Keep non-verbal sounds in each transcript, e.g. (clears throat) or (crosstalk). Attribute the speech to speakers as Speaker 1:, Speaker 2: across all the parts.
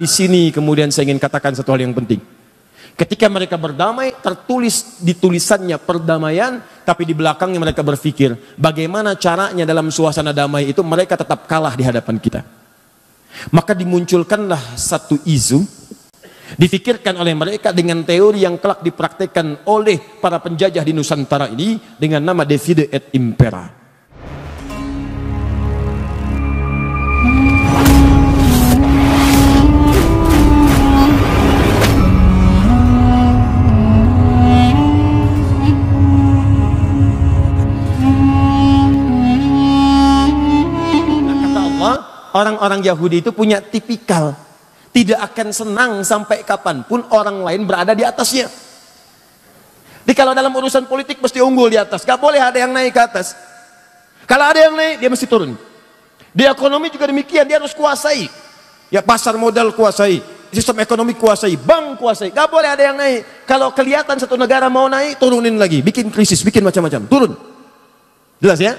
Speaker 1: Di sini kemudian saya ingin katakan satu hal yang penting. Ketika mereka berdamai, tertulis di tulisannya perdamaian, tapi di belakangnya mereka berpikir, bagaimana caranya dalam suasana damai itu mereka tetap kalah di hadapan kita. Maka dimunculkanlah satu isu, difikirkan oleh mereka dengan teori yang kelak dipraktekkan oleh para penjajah di Nusantara ini dengan nama deside et Impera orang-orang Yahudi itu punya tipikal tidak akan senang sampai kapanpun orang lain berada di atasnya. Jadi kalau dalam urusan politik mesti unggul di atas, gak boleh ada yang naik ke atas. Kalau ada yang naik dia mesti turun. Di ekonomi juga demikian, dia harus kuasai. Ya pasar modal kuasai, sistem ekonomi kuasai, bank kuasai. Gak boleh ada yang naik. Kalau kelihatan satu negara mau naik, turunin lagi, bikin krisis, bikin macam-macam, turun. Jelas ya?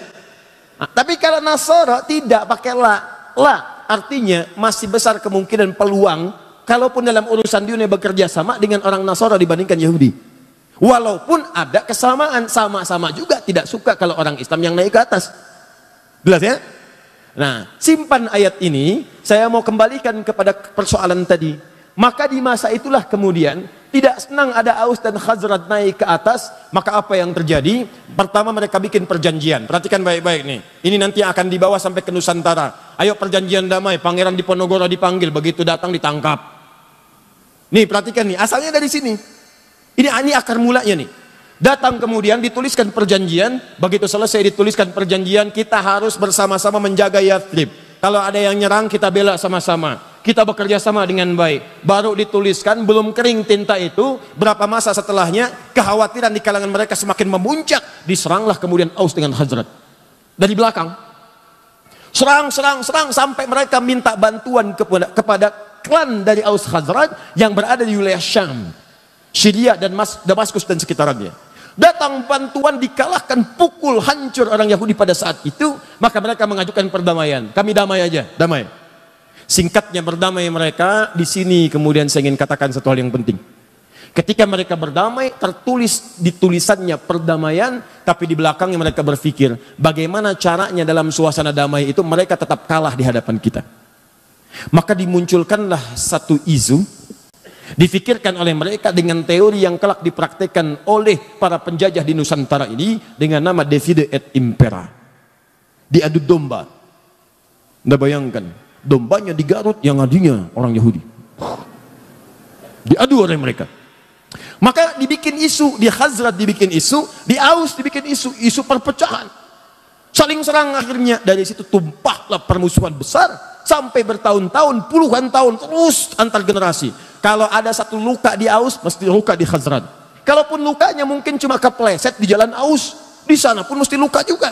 Speaker 1: Nah, tapi kalau Nasara tidak pakai la, lah artinya masih besar kemungkinan peluang kalaupun dalam urusan dunia bekerja sama dengan orang Nasara dibandingkan Yahudi. Walaupun ada kesamaan sama-sama juga tidak suka kalau orang Islam yang naik ke atas. Jelas ya? Nah, simpan ayat ini, saya mau kembalikan kepada persoalan tadi. Maka di masa itulah kemudian tidak senang ada Aus dan Khazrat naik ke atas, maka apa yang terjadi? Pertama mereka bikin perjanjian. Perhatikan baik-baik nih. Ini nanti akan dibawa sampai ke Nusantara. Ayo perjanjian damai, Pangeran Diponegoro dipanggil, begitu datang ditangkap. Nih, perhatikan nih, asalnya dari sini. Ini ah, ini akar mulanya nih. Datang kemudian dituliskan perjanjian, begitu selesai dituliskan perjanjian, kita harus bersama-sama menjaga Yathrib. Kalau ada yang nyerang kita bela sama-sama kita bekerja sama dengan baik. Baru dituliskan, belum kering tinta itu, berapa masa setelahnya, kekhawatiran di kalangan mereka semakin memuncak. Diseranglah kemudian Aus dengan Hazrat. Dari belakang. Serang, serang, serang, sampai mereka minta bantuan kepada, kepada klan dari Aus Hazrat yang berada di wilayah Syam. Syria dan Mas, Damaskus dan sekitarnya. Datang bantuan dikalahkan, pukul, hancur orang Yahudi pada saat itu. Maka mereka mengajukan perdamaian. Kami damai aja, damai. Singkatnya berdamai mereka di sini kemudian saya ingin katakan satu hal yang penting. Ketika mereka berdamai, tertulis di tulisannya perdamaian, tapi di belakangnya mereka berpikir, bagaimana caranya dalam suasana damai itu mereka tetap kalah di hadapan kita. Maka dimunculkanlah satu isu, difikirkan oleh mereka dengan teori yang kelak dipraktekkan oleh para penjajah di Nusantara ini dengan nama Divide et Impera. Diadu domba. Anda bayangkan, dombanya di Garut yang ngadinya orang Yahudi diadu oleh mereka maka dibikin isu di Hazrat dibikin isu di Aus dibikin isu isu perpecahan saling serang akhirnya dari situ tumpahlah permusuhan besar sampai bertahun-tahun puluhan tahun terus antar generasi kalau ada satu luka di Aus mesti luka di Hazrat kalaupun lukanya mungkin cuma kepleset di jalan Aus di sana pun mesti luka juga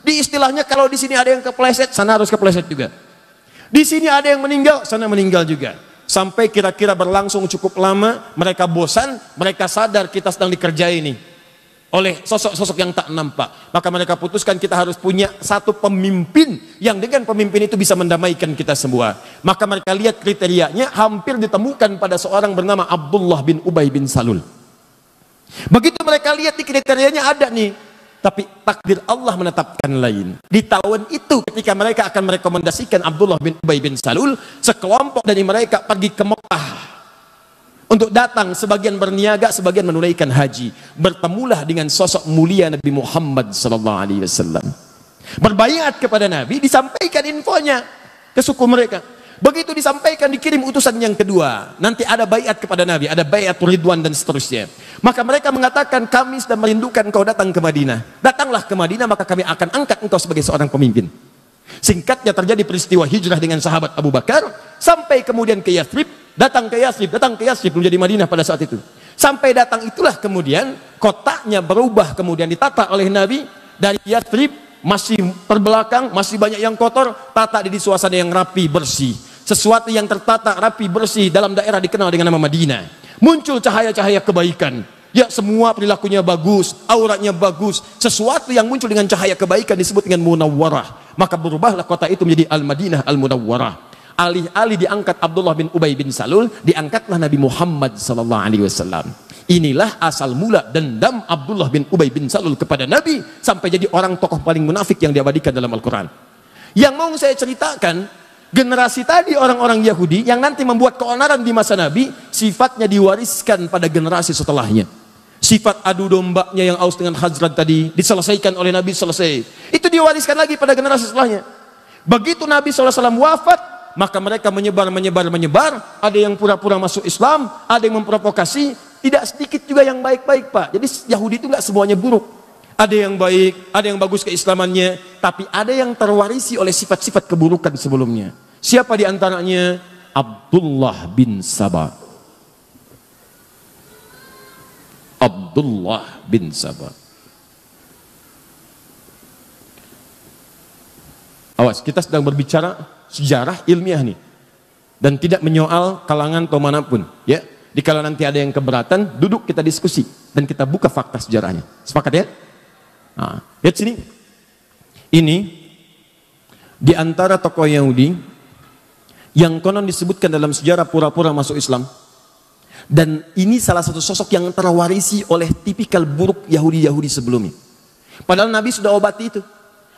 Speaker 1: di istilahnya kalau di sini ada yang kepleset sana harus kepleset juga di sini ada yang meninggal, sana meninggal juga. Sampai kira-kira berlangsung cukup lama, mereka bosan, mereka sadar kita sedang dikerjai ini oleh sosok-sosok yang tak nampak. Maka mereka putuskan kita harus punya satu pemimpin yang dengan pemimpin itu bisa mendamaikan kita semua. Maka mereka lihat kriterianya hampir ditemukan pada seorang bernama Abdullah bin Ubay bin Salul. Begitu mereka lihat di kriterianya ada nih, tapi takdir Allah menetapkan lain. Di tahun itu ketika mereka akan merekomendasikan Abdullah bin Ubay bin Salul, sekelompok dari mereka pergi ke Mekah untuk datang sebagian berniaga, sebagian menunaikan haji. Bertemulah dengan sosok mulia Nabi Muhammad sallallahu alaihi wasallam. Berbaiat kepada Nabi disampaikan infonya ke suku mereka. Begitu disampaikan dikirim utusan yang kedua. Nanti ada bayat kepada Nabi, ada bayat Ridwan dan seterusnya. Maka mereka mengatakan kami sudah merindukan kau datang ke Madinah. Datanglah ke Madinah maka kami akan angkat engkau sebagai seorang pemimpin. Singkatnya terjadi peristiwa hijrah dengan sahabat Abu Bakar sampai kemudian ke Yathrib, datang ke Yathrib, datang ke Yathrib menjadi Madinah pada saat itu. Sampai datang itulah kemudian kotaknya berubah kemudian ditata oleh Nabi dari Yathrib masih terbelakang masih banyak yang kotor, tata di suasana yang rapi, bersih. Sesuatu yang tertata rapi bersih dalam daerah dikenal dengan nama Madinah. Muncul cahaya-cahaya kebaikan. Ya semua perilakunya bagus, auratnya bagus. Sesuatu yang muncul dengan cahaya kebaikan disebut dengan munawwarah. Maka berubahlah kota itu menjadi Al-Madinah Al-Munawwarah. Alih-alih diangkat Abdullah bin Ubay bin Salul, diangkatlah Nabi Muhammad sallallahu alaihi wasallam. Inilah asal mula dendam Abdullah bin Ubay bin Salul kepada Nabi sampai jadi orang tokoh paling munafik yang diabadikan dalam Al-Qur'an. Yang mau saya ceritakan Generasi tadi orang-orang Yahudi yang nanti membuat keonaran di masa Nabi, sifatnya diwariskan pada generasi setelahnya. Sifat adu dombaknya yang aus dengan Hazrat tadi diselesaikan oleh Nabi selesai. Itu diwariskan lagi pada generasi setelahnya. Begitu Nabi SAW wafat, maka mereka menyebar, menyebar, menyebar. Ada yang pura-pura masuk Islam, ada yang memprovokasi. Tidak sedikit juga yang baik-baik, Pak. Jadi Yahudi itu nggak semuanya buruk ada yang baik, ada yang bagus keislamannya, tapi ada yang terwarisi oleh sifat-sifat keburukan sebelumnya. Siapa di antaranya? Abdullah bin Sabah. Abdullah bin Sabah. Awas, kita sedang berbicara sejarah ilmiah nih. Dan tidak menyoal kalangan atau manapun. Ya, di kalau nanti ada yang keberatan, duduk kita diskusi dan kita buka fakta sejarahnya. Sepakat ya? Nah, lihat sini. Ini di antara tokoh Yahudi yang konon disebutkan dalam sejarah pura-pura masuk Islam. Dan ini salah satu sosok yang terwarisi oleh tipikal buruk Yahudi-Yahudi sebelumnya. Padahal Nabi sudah obati itu.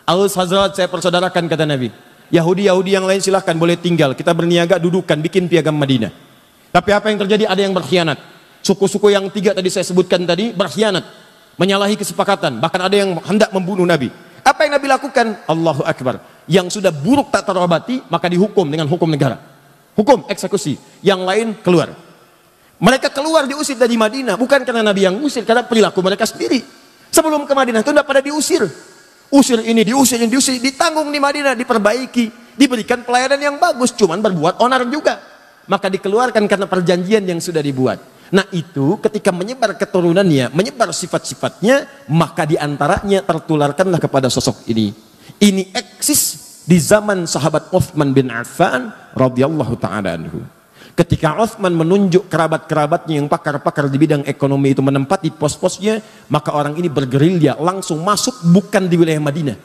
Speaker 1: Aus Hazrat saya persaudarakan kata Nabi. Yahudi-Yahudi yang lain silahkan boleh tinggal. Kita berniaga dudukan, bikin piagam Madinah. Tapi apa yang terjadi? Ada yang berkhianat. Suku-suku yang tiga tadi saya sebutkan tadi berkhianat menyalahi kesepakatan, bahkan ada yang hendak membunuh Nabi. Apa yang Nabi lakukan? Allahu Akbar. Yang sudah buruk tak terobati, maka dihukum dengan hukum negara. Hukum eksekusi. Yang lain keluar. Mereka keluar diusir dari Madinah, bukan karena Nabi yang usir, karena perilaku mereka sendiri. Sebelum ke Madinah itu tidak pada diusir. Usir ini, diusir ini, diusir, ditanggung di Madinah, diperbaiki, diberikan pelayanan yang bagus, cuman berbuat onar juga. Maka dikeluarkan karena perjanjian yang sudah dibuat. Nah itu ketika menyebar keturunannya, menyebar sifat-sifatnya, maka diantaranya tertularkanlah kepada sosok ini. Ini eksis di zaman sahabat Uthman bin Affan radhiyallahu taala anhu. Ketika Uthman menunjuk kerabat-kerabatnya yang pakar-pakar di bidang ekonomi itu menempati pos-posnya, maka orang ini bergerilya langsung masuk bukan di wilayah Madinah.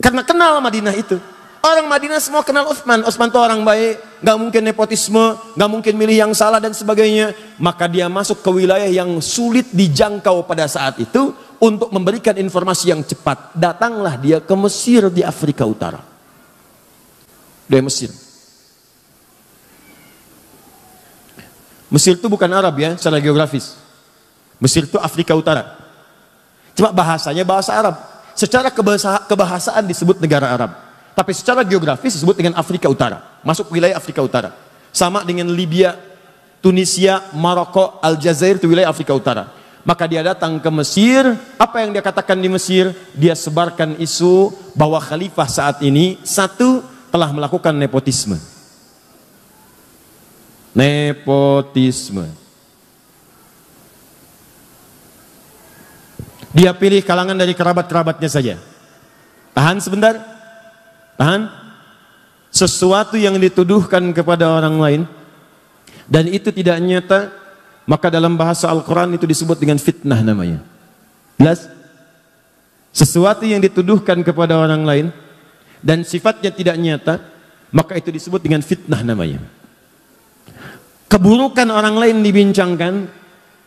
Speaker 1: Karena kenal Madinah itu. Orang Madinah semua kenal Uthman. Uthman itu orang baik, gak mungkin nepotisme, gak mungkin milih yang salah dan sebagainya. Maka dia masuk ke wilayah yang sulit dijangkau pada saat itu untuk memberikan informasi yang cepat. Datanglah dia ke Mesir di Afrika Utara. Dari Mesir. Mesir itu bukan Arab ya, secara geografis. Mesir itu Afrika Utara. Cuma bahasanya bahasa Arab. Secara kebahasaan disebut negara Arab. Tapi secara geografis disebut dengan Afrika Utara. Masuk wilayah Afrika Utara. Sama dengan Libya, Tunisia, Maroko, Aljazair itu wilayah Afrika Utara. Maka dia datang ke Mesir, apa yang dia katakan di Mesir? Dia sebarkan isu bahwa khalifah saat ini satu telah melakukan nepotisme. Nepotisme. Dia pilih kalangan dari kerabat-kerabatnya saja. Tahan sebentar. Tahan. Sesuatu yang dituduhkan kepada orang lain dan itu tidak nyata, maka dalam bahasa Al-Quran itu disebut dengan fitnah namanya. Jelas? Sesuatu yang dituduhkan kepada orang lain dan sifatnya tidak nyata, maka itu disebut dengan fitnah namanya. Keburukan orang lain dibincangkan,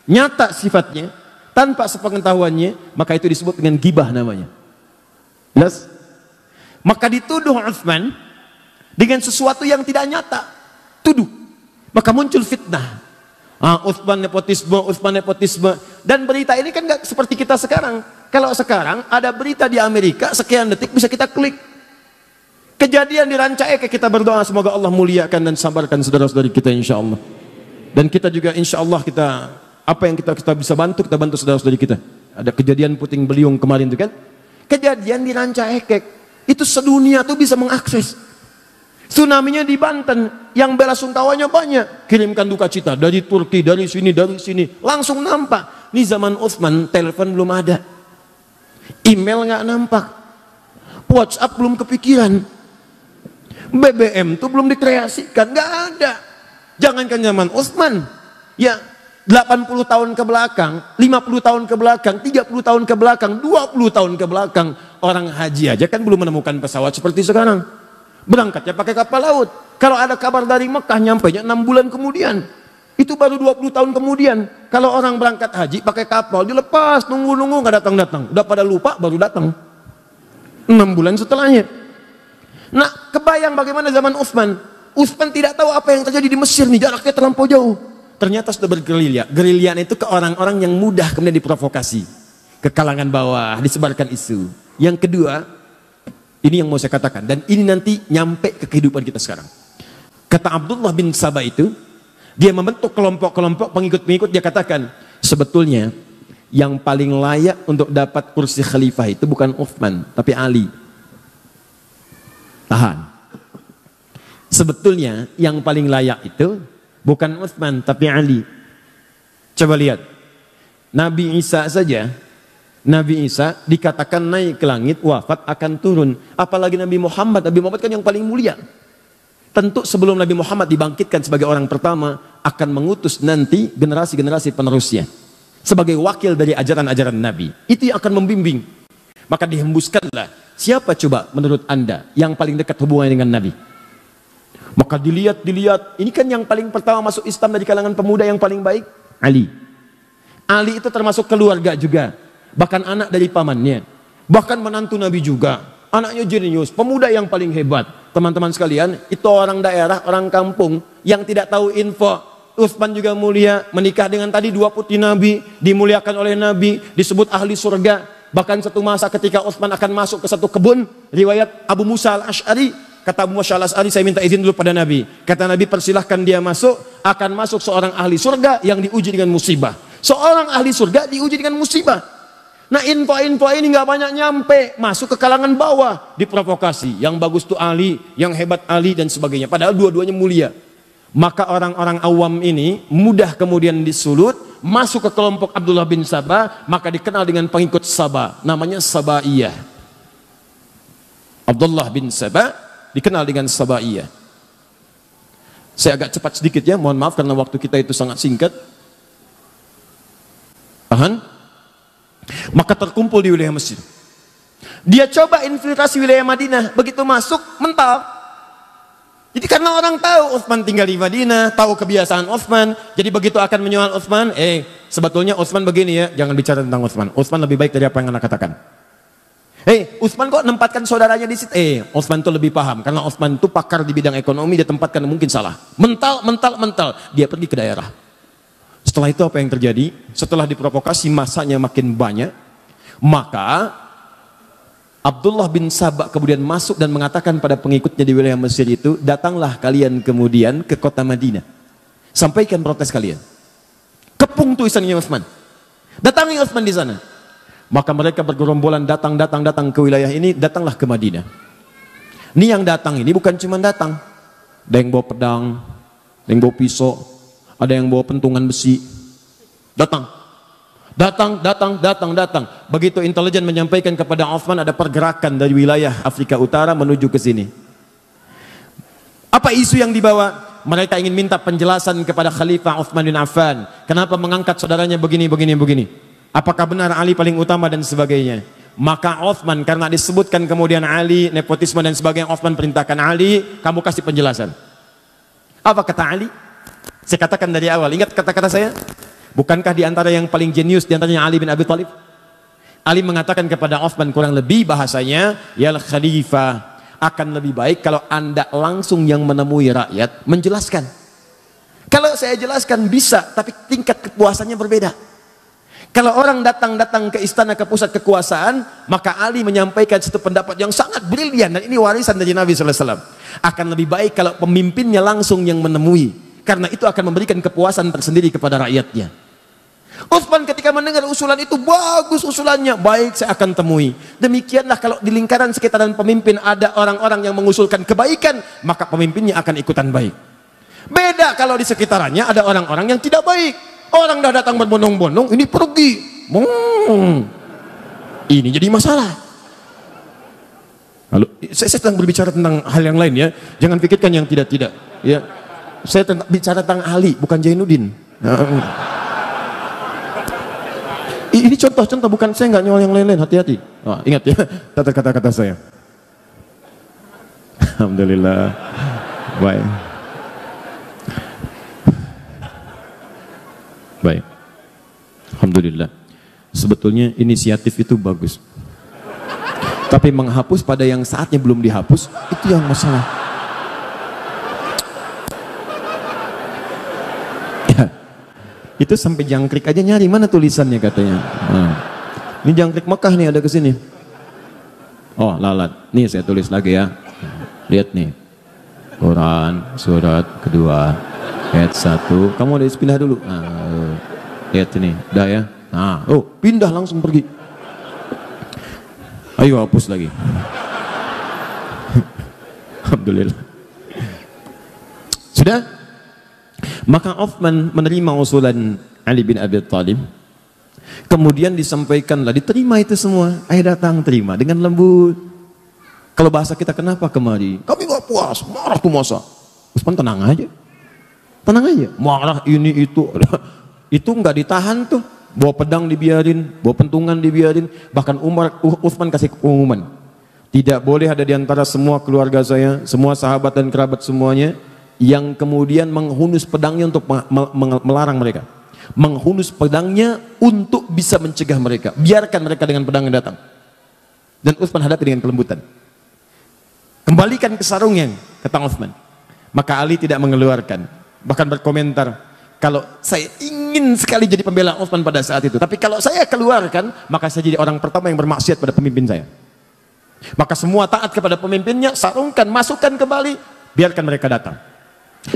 Speaker 1: nyata sifatnya, tanpa sepengetahuannya, maka itu disebut dengan gibah namanya. Jelas? Maka dituduh Uthman dengan sesuatu yang tidak nyata. Tuduh. Maka muncul fitnah. Ah, Uthman nepotisme, Uthman nepotisme. Dan berita ini kan nggak seperti kita sekarang. Kalau sekarang ada berita di Amerika, sekian detik bisa kita klik. Kejadian di Rancae, kita berdoa semoga Allah muliakan dan sabarkan saudara-saudari kita insya Allah. Dan kita juga insya Allah kita apa yang kita kita bisa bantu kita bantu saudara-saudari kita. Ada kejadian puting beliung kemarin itu kan? Kejadian di ekek itu sedunia tuh bisa mengakses. Tsunaminya di Banten, yang bela belasungkawanya banyak. Kirimkan duka cita dari Turki, dari sini, dari sini. Langsung nampak. Ini zaman Utsman, telepon belum ada. Email nggak nampak. WhatsApp belum kepikiran. BBM tuh belum dikreasikan, nggak ada. Jangankan zaman Utsman, ya 80 tahun ke belakang, 50 tahun ke belakang, 30 tahun ke belakang, 20 tahun ke belakang, Orang haji aja kan belum menemukan pesawat seperti sekarang. Berangkatnya pakai kapal laut. Kalau ada kabar dari Mekah nyampe nya 6 bulan kemudian. Itu baru 20 tahun kemudian. Kalau orang berangkat haji pakai kapal dilepas nunggu-nunggu nggak datang-datang. Udah pada lupa baru datang. 6 bulan setelahnya. Nah, kebayang bagaimana zaman Utsman. Utsman tidak tahu apa yang terjadi di Mesir nih, jaraknya terlampau jauh. Ternyata sudah bergerilya. Gerilya itu ke orang-orang yang mudah kemudian diprovokasi ke kalangan bawah disebarkan isu. Yang kedua, ini yang mau saya katakan dan ini nanti nyampe ke kehidupan kita sekarang. Kata Abdullah bin Sabah itu, dia membentuk kelompok-kelompok pengikut-pengikut dia katakan, sebetulnya yang paling layak untuk dapat kursi khalifah itu bukan Uthman, tapi Ali. Tahan. Sebetulnya yang paling layak itu bukan Uthman, tapi Ali. Coba lihat. Nabi Isa saja Nabi Isa dikatakan naik ke langit, wafat akan turun. Apalagi Nabi Muhammad, Nabi Muhammad kan yang paling mulia. Tentu sebelum Nabi Muhammad dibangkitkan sebagai orang pertama, akan mengutus nanti generasi-generasi penerusnya. Sebagai wakil dari ajaran-ajaran Nabi. Itu yang akan membimbing. Maka dihembuskanlah. Siapa coba menurut anda yang paling dekat hubungannya dengan Nabi? Maka dilihat, dilihat. Ini kan yang paling pertama masuk Islam dari kalangan pemuda yang paling baik. Ali. Ali itu termasuk keluarga juga bahkan anak dari pamannya, bahkan menantu Nabi juga. Anaknya jenius, pemuda yang paling hebat. Teman-teman sekalian, itu orang daerah, orang kampung yang tidak tahu info. Utsman juga mulia, menikah dengan tadi dua putri Nabi, dimuliakan oleh Nabi, disebut ahli surga. Bahkan satu masa ketika Utsman akan masuk ke satu kebun, riwayat Abu Musa al-Ash'ari, kata Abu Musa al-Ash'ari, saya minta izin dulu pada Nabi. Kata Nabi, persilahkan dia masuk, akan masuk seorang ahli surga yang diuji dengan musibah. Seorang ahli surga diuji dengan musibah. Nah info-info ini nggak banyak nyampe, masuk ke kalangan bawah, diprovokasi. Yang bagus tuh Ali, yang hebat Ali dan sebagainya. Padahal dua-duanya mulia. Maka orang-orang awam ini mudah kemudian disulut, masuk ke kelompok Abdullah bin Sabah, maka dikenal dengan pengikut Sabah, namanya Sabaiyah. Abdullah bin Sabah dikenal dengan Sabaiyah. Saya agak cepat sedikit ya, mohon maaf karena waktu kita itu sangat singkat. Tahan? Maka terkumpul di wilayah Mesir. Dia coba infiltrasi wilayah Madinah, begitu masuk mental. Jadi karena orang tahu Utsman tinggal di Madinah, tahu kebiasaan Utsman, jadi begitu akan menyoal Utsman, eh sebetulnya Utsman begini ya, jangan bicara tentang Utsman. Utsman lebih baik dari apa yang anda katakan. Eh, hey, Utsman kok nempatkan saudaranya di situ? Eh, Utsman tuh lebih paham karena Utsman tuh pakar di bidang ekonomi, dia tempatkan mungkin salah. Mental, mental, mental. Dia pergi ke daerah. Setelah itu apa yang terjadi? Setelah diprovokasi masanya makin banyak, maka Abdullah bin Sabak kemudian masuk dan mengatakan pada pengikutnya di wilayah Mesir itu, datanglah kalian kemudian ke kota Madinah. Sampaikan protes kalian. Kepung tulisannya Utsman. Datangi Utsman di sana. Maka mereka bergerombolan datang, datang, datang ke wilayah ini, datanglah ke Madinah. Ini yang datang ini bukan cuma datang. Ada bawa pedang, ada bawa pisau, ada yang bawa pentungan besi. Datang. Datang, datang, datang, datang. Begitu intelijen menyampaikan kepada Osman ada pergerakan dari wilayah Afrika Utara menuju ke sini. Apa isu yang dibawa? Mereka ingin minta penjelasan kepada Khalifah Uthman bin Affan. Kenapa mengangkat saudaranya begini, begini, begini. Apakah benar Ali paling utama dan sebagainya. Maka Uthman karena disebutkan kemudian Ali, nepotisme dan sebagainya. Uthman perintahkan Ali, kamu kasih penjelasan. Apa kata Ali? Saya katakan dari awal, ingat kata-kata saya? Bukankah di antara yang paling jenius di antaranya Ali bin Abi Thalib? Ali mengatakan kepada Uthman kurang lebih bahasanya, "Ya khalifah, akan lebih baik kalau Anda langsung yang menemui rakyat menjelaskan." Kalau saya jelaskan bisa, tapi tingkat kepuasannya berbeda. Kalau orang datang-datang ke istana ke pusat kekuasaan, maka Ali menyampaikan satu pendapat yang sangat brilian dan ini warisan dari Nabi saw. Akan lebih baik kalau pemimpinnya langsung yang menemui karena itu akan memberikan kepuasan tersendiri kepada rakyatnya. Utsman ketika mendengar usulan itu bagus usulannya, baik saya akan temui. Demikianlah kalau di lingkaran sekitaran pemimpin ada orang-orang yang mengusulkan kebaikan, maka pemimpinnya akan ikutan baik. Beda kalau di sekitarannya ada orang-orang yang tidak baik. Orang dah datang berbondong-bondong, ini pergi. Hmm. Ini jadi masalah. Lalu saya, saya sedang berbicara tentang hal yang lain ya. Jangan pikirkan yang tidak-tidak. Ya. Saya tentang, bicara tentang Ali, bukan Jainuddin. Ini contoh-contoh, bukan saya nggak nyolong yang lain-lain, hati-hati. Oh, ingat ya, (laughs) tata kata-kata saya. Alhamdulillah. Baik. Baik. Alhamdulillah. Sebetulnya inisiatif itu bagus. Tapi menghapus pada yang saatnya belum dihapus, itu yang masalah. itu sampai jangkrik aja nyari mana tulisannya katanya nah. ini jangkrik Mekah nih ada kesini oh lalat nih saya tulis lagi ya lihat nih Quran surat kedua ayat satu kamu ada pindah dulu nah, eh, lihat ini dah ya nah oh pindah langsung pergi ayo hapus lagi (laughs) Alhamdulillah sudah maka Uthman menerima usulan Ali bin Abi Thalib. Kemudian disampaikanlah, diterima itu semua. Ayah datang, terima dengan lembut. Kalau bahasa kita kenapa kemari? Kami gak puas, marah tuh masa. Uthman tenang aja. Tenang aja. Marah ini itu. (laughs) itu nggak ditahan tuh. Bawa pedang dibiarin, bawa pentungan dibiarin. Bahkan Umar, Uthman kasih pengumuman. Tidak boleh ada di antara semua keluarga saya, semua sahabat dan kerabat semuanya yang kemudian menghunus pedangnya untuk melarang mereka. Menghunus pedangnya untuk bisa mencegah mereka. Biarkan mereka dengan pedang yang datang. Dan Utsman hadapi dengan kelembutan. Kembalikan ke sarungnya, kata Utsman. Maka Ali tidak mengeluarkan, bahkan berkomentar, kalau saya ingin sekali jadi pembela Utsman pada saat itu, tapi kalau saya keluarkan, maka saya jadi orang pertama yang bermaksiat pada pemimpin saya. Maka semua taat kepada pemimpinnya, sarungkan, masukkan kembali, biarkan mereka datang.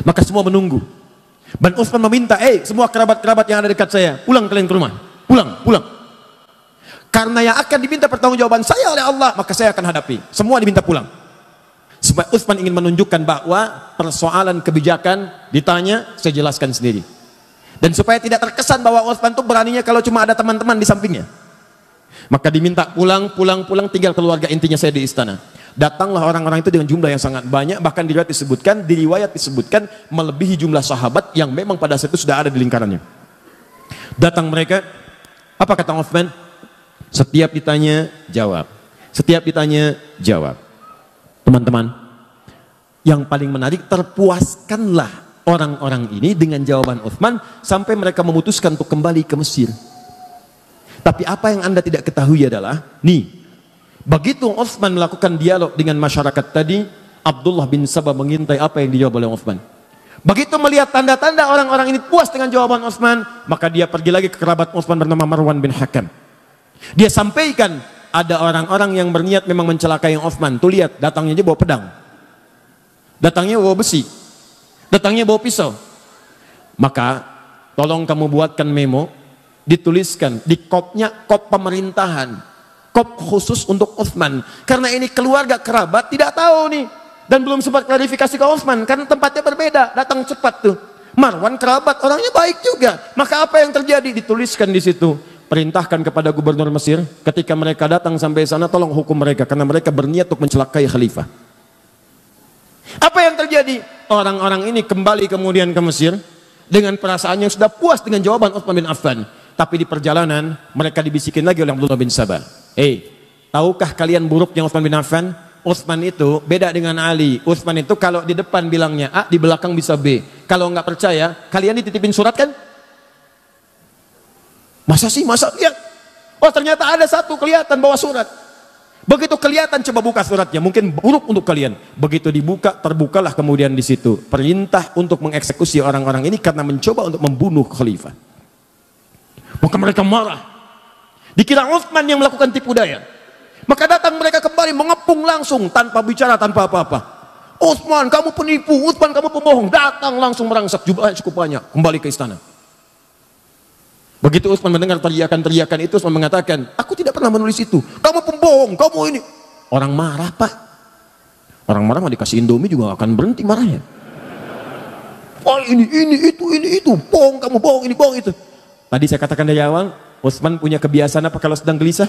Speaker 1: Maka semua menunggu. dan Utsman meminta, eh semua kerabat-kerabat yang ada dekat saya, pulang kalian ke rumah. Pulang, pulang. Karena yang akan diminta pertanggungjawaban saya oleh Allah, maka saya akan hadapi. Semua diminta pulang. Supaya Utsman ingin menunjukkan bahwa persoalan kebijakan ditanya, saya jelaskan sendiri. Dan supaya tidak terkesan bahwa Utsman itu beraninya kalau cuma ada teman-teman di sampingnya. Maka diminta pulang, pulang, pulang, tinggal keluarga intinya saya di istana. Datanglah orang-orang itu dengan jumlah yang sangat banyak, bahkan diriwayat disebutkan, diriwayat disebutkan melebihi jumlah sahabat yang memang pada saat itu sudah ada di lingkarannya. Datang mereka, apa kata Uthman? Setiap ditanya, jawab. Setiap ditanya, jawab. Teman-teman, yang paling menarik terpuaskanlah orang-orang ini dengan jawaban Uthman sampai mereka memutuskan untuk kembali ke Mesir. Tapi apa yang Anda tidak ketahui adalah, nih, Begitu Osman melakukan dialog dengan masyarakat tadi, Abdullah bin Sabah mengintai apa yang dijawab oleh Osman. Begitu melihat tanda-tanda orang-orang ini puas dengan jawaban Osman, maka dia pergi lagi ke kerabat Osman bernama Marwan bin Hakam. Dia sampaikan ada orang-orang yang berniat memang mencelakai Osman. Tuh lihat, datangnya aja bawa pedang. Datangnya bawa besi. Datangnya bawa pisau. Maka tolong kamu buatkan memo, dituliskan di kopnya kop pemerintahan kop khusus untuk Uthman. Karena ini keluarga kerabat tidak tahu nih. Dan belum sempat klarifikasi ke Uthman karena tempatnya berbeda. Datang cepat tuh. Marwan kerabat, orangnya baik juga. Maka apa yang terjadi? Dituliskan di situ. Perintahkan kepada gubernur Mesir, ketika mereka datang sampai sana, tolong hukum mereka. Karena mereka berniat untuk mencelakai khalifah. Apa yang terjadi? Orang-orang ini kembali kemudian ke Mesir dengan perasaan yang sudah puas dengan jawaban Uthman bin Affan. Tapi di perjalanan mereka dibisikin lagi oleh Abdullah bin Sabah. Hei, eh, tahukah kalian buruknya Utsman bin Affan? Utsman itu beda dengan Ali. Utsman itu kalau di depan bilangnya A, di belakang bisa B. Kalau nggak percaya, kalian dititipin surat kan? Masa sih, masa lihat. Oh ternyata ada satu kelihatan bawa surat. Begitu kelihatan coba buka suratnya, mungkin buruk untuk kalian. Begitu dibuka, terbukalah kemudian di situ perintah untuk mengeksekusi orang-orang ini karena mencoba untuk membunuh khalifah. Maka mereka marah. Dikira Uthman yang melakukan tipu daya. Maka datang mereka kembali mengepung langsung tanpa bicara, tanpa apa-apa. Uthman kamu penipu, Uthman kamu pembohong. Datang langsung merangsak jumlahnya cukup banyak. Kembali ke istana. Begitu Utsman mendengar teriakan-teriakan itu, Utsman mengatakan, aku tidak pernah menulis itu. Kamu pembohong, kamu ini. Orang marah, Pak. Orang marah mau dikasih Indomie juga akan berhenti marahnya. Oh ini, ini, itu, ini, itu. Bohong kamu, bohong ini, bohong itu. Tadi saya katakan dari awal, Utsman punya kebiasaan apa kalau sedang gelisah?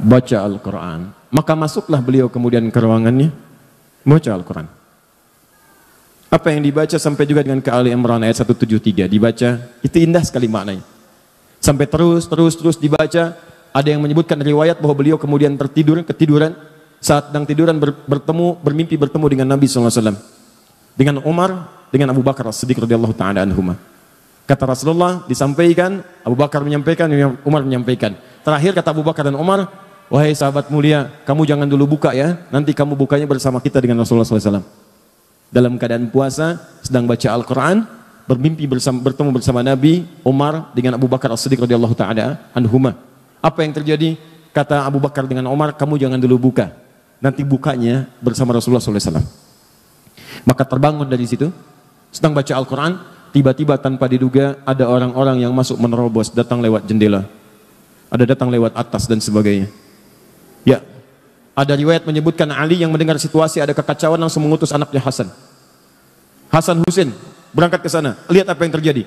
Speaker 1: Baca Al-Quran. Maka masuklah beliau kemudian ke ruangannya. Baca Al-Quran. Apa yang dibaca sampai juga dengan ke Ali Imran ayat 173. Dibaca, itu indah sekali maknanya. Sampai terus, terus, terus dibaca. Ada yang menyebutkan riwayat bahwa beliau kemudian tertidur, ketiduran. Saat sedang tiduran ber, bertemu, bermimpi bertemu dengan Nabi SAW. Dengan Umar, dengan Abu Bakar sedikit radiyallahu taala anhumah. Kata Rasulullah disampaikan, Abu Bakar menyampaikan, Umar menyampaikan. Terakhir kata Abu Bakar dan Umar, wahai sahabat mulia, kamu jangan dulu buka ya, nanti kamu bukanya bersama kita dengan Rasulullah SAW. Dalam keadaan puasa, sedang baca Al-Quran, bermimpi bersama, bertemu bersama Nabi Umar dengan Abu Bakar As-Siddiq radhiyallahu taala anhuma. Apa yang terjadi? Kata Abu Bakar dengan Umar, kamu jangan dulu buka. Nanti bukanya bersama Rasulullah SAW. Maka terbangun dari situ, sedang baca Al-Quran, Tiba-tiba tanpa diduga ada orang-orang yang masuk menerobos datang lewat jendela. Ada datang lewat atas dan sebagainya. Ya. Ada riwayat menyebutkan Ali yang mendengar situasi ada kekacauan langsung mengutus anaknya Hasan. Hasan Husin berangkat ke sana, lihat apa yang terjadi.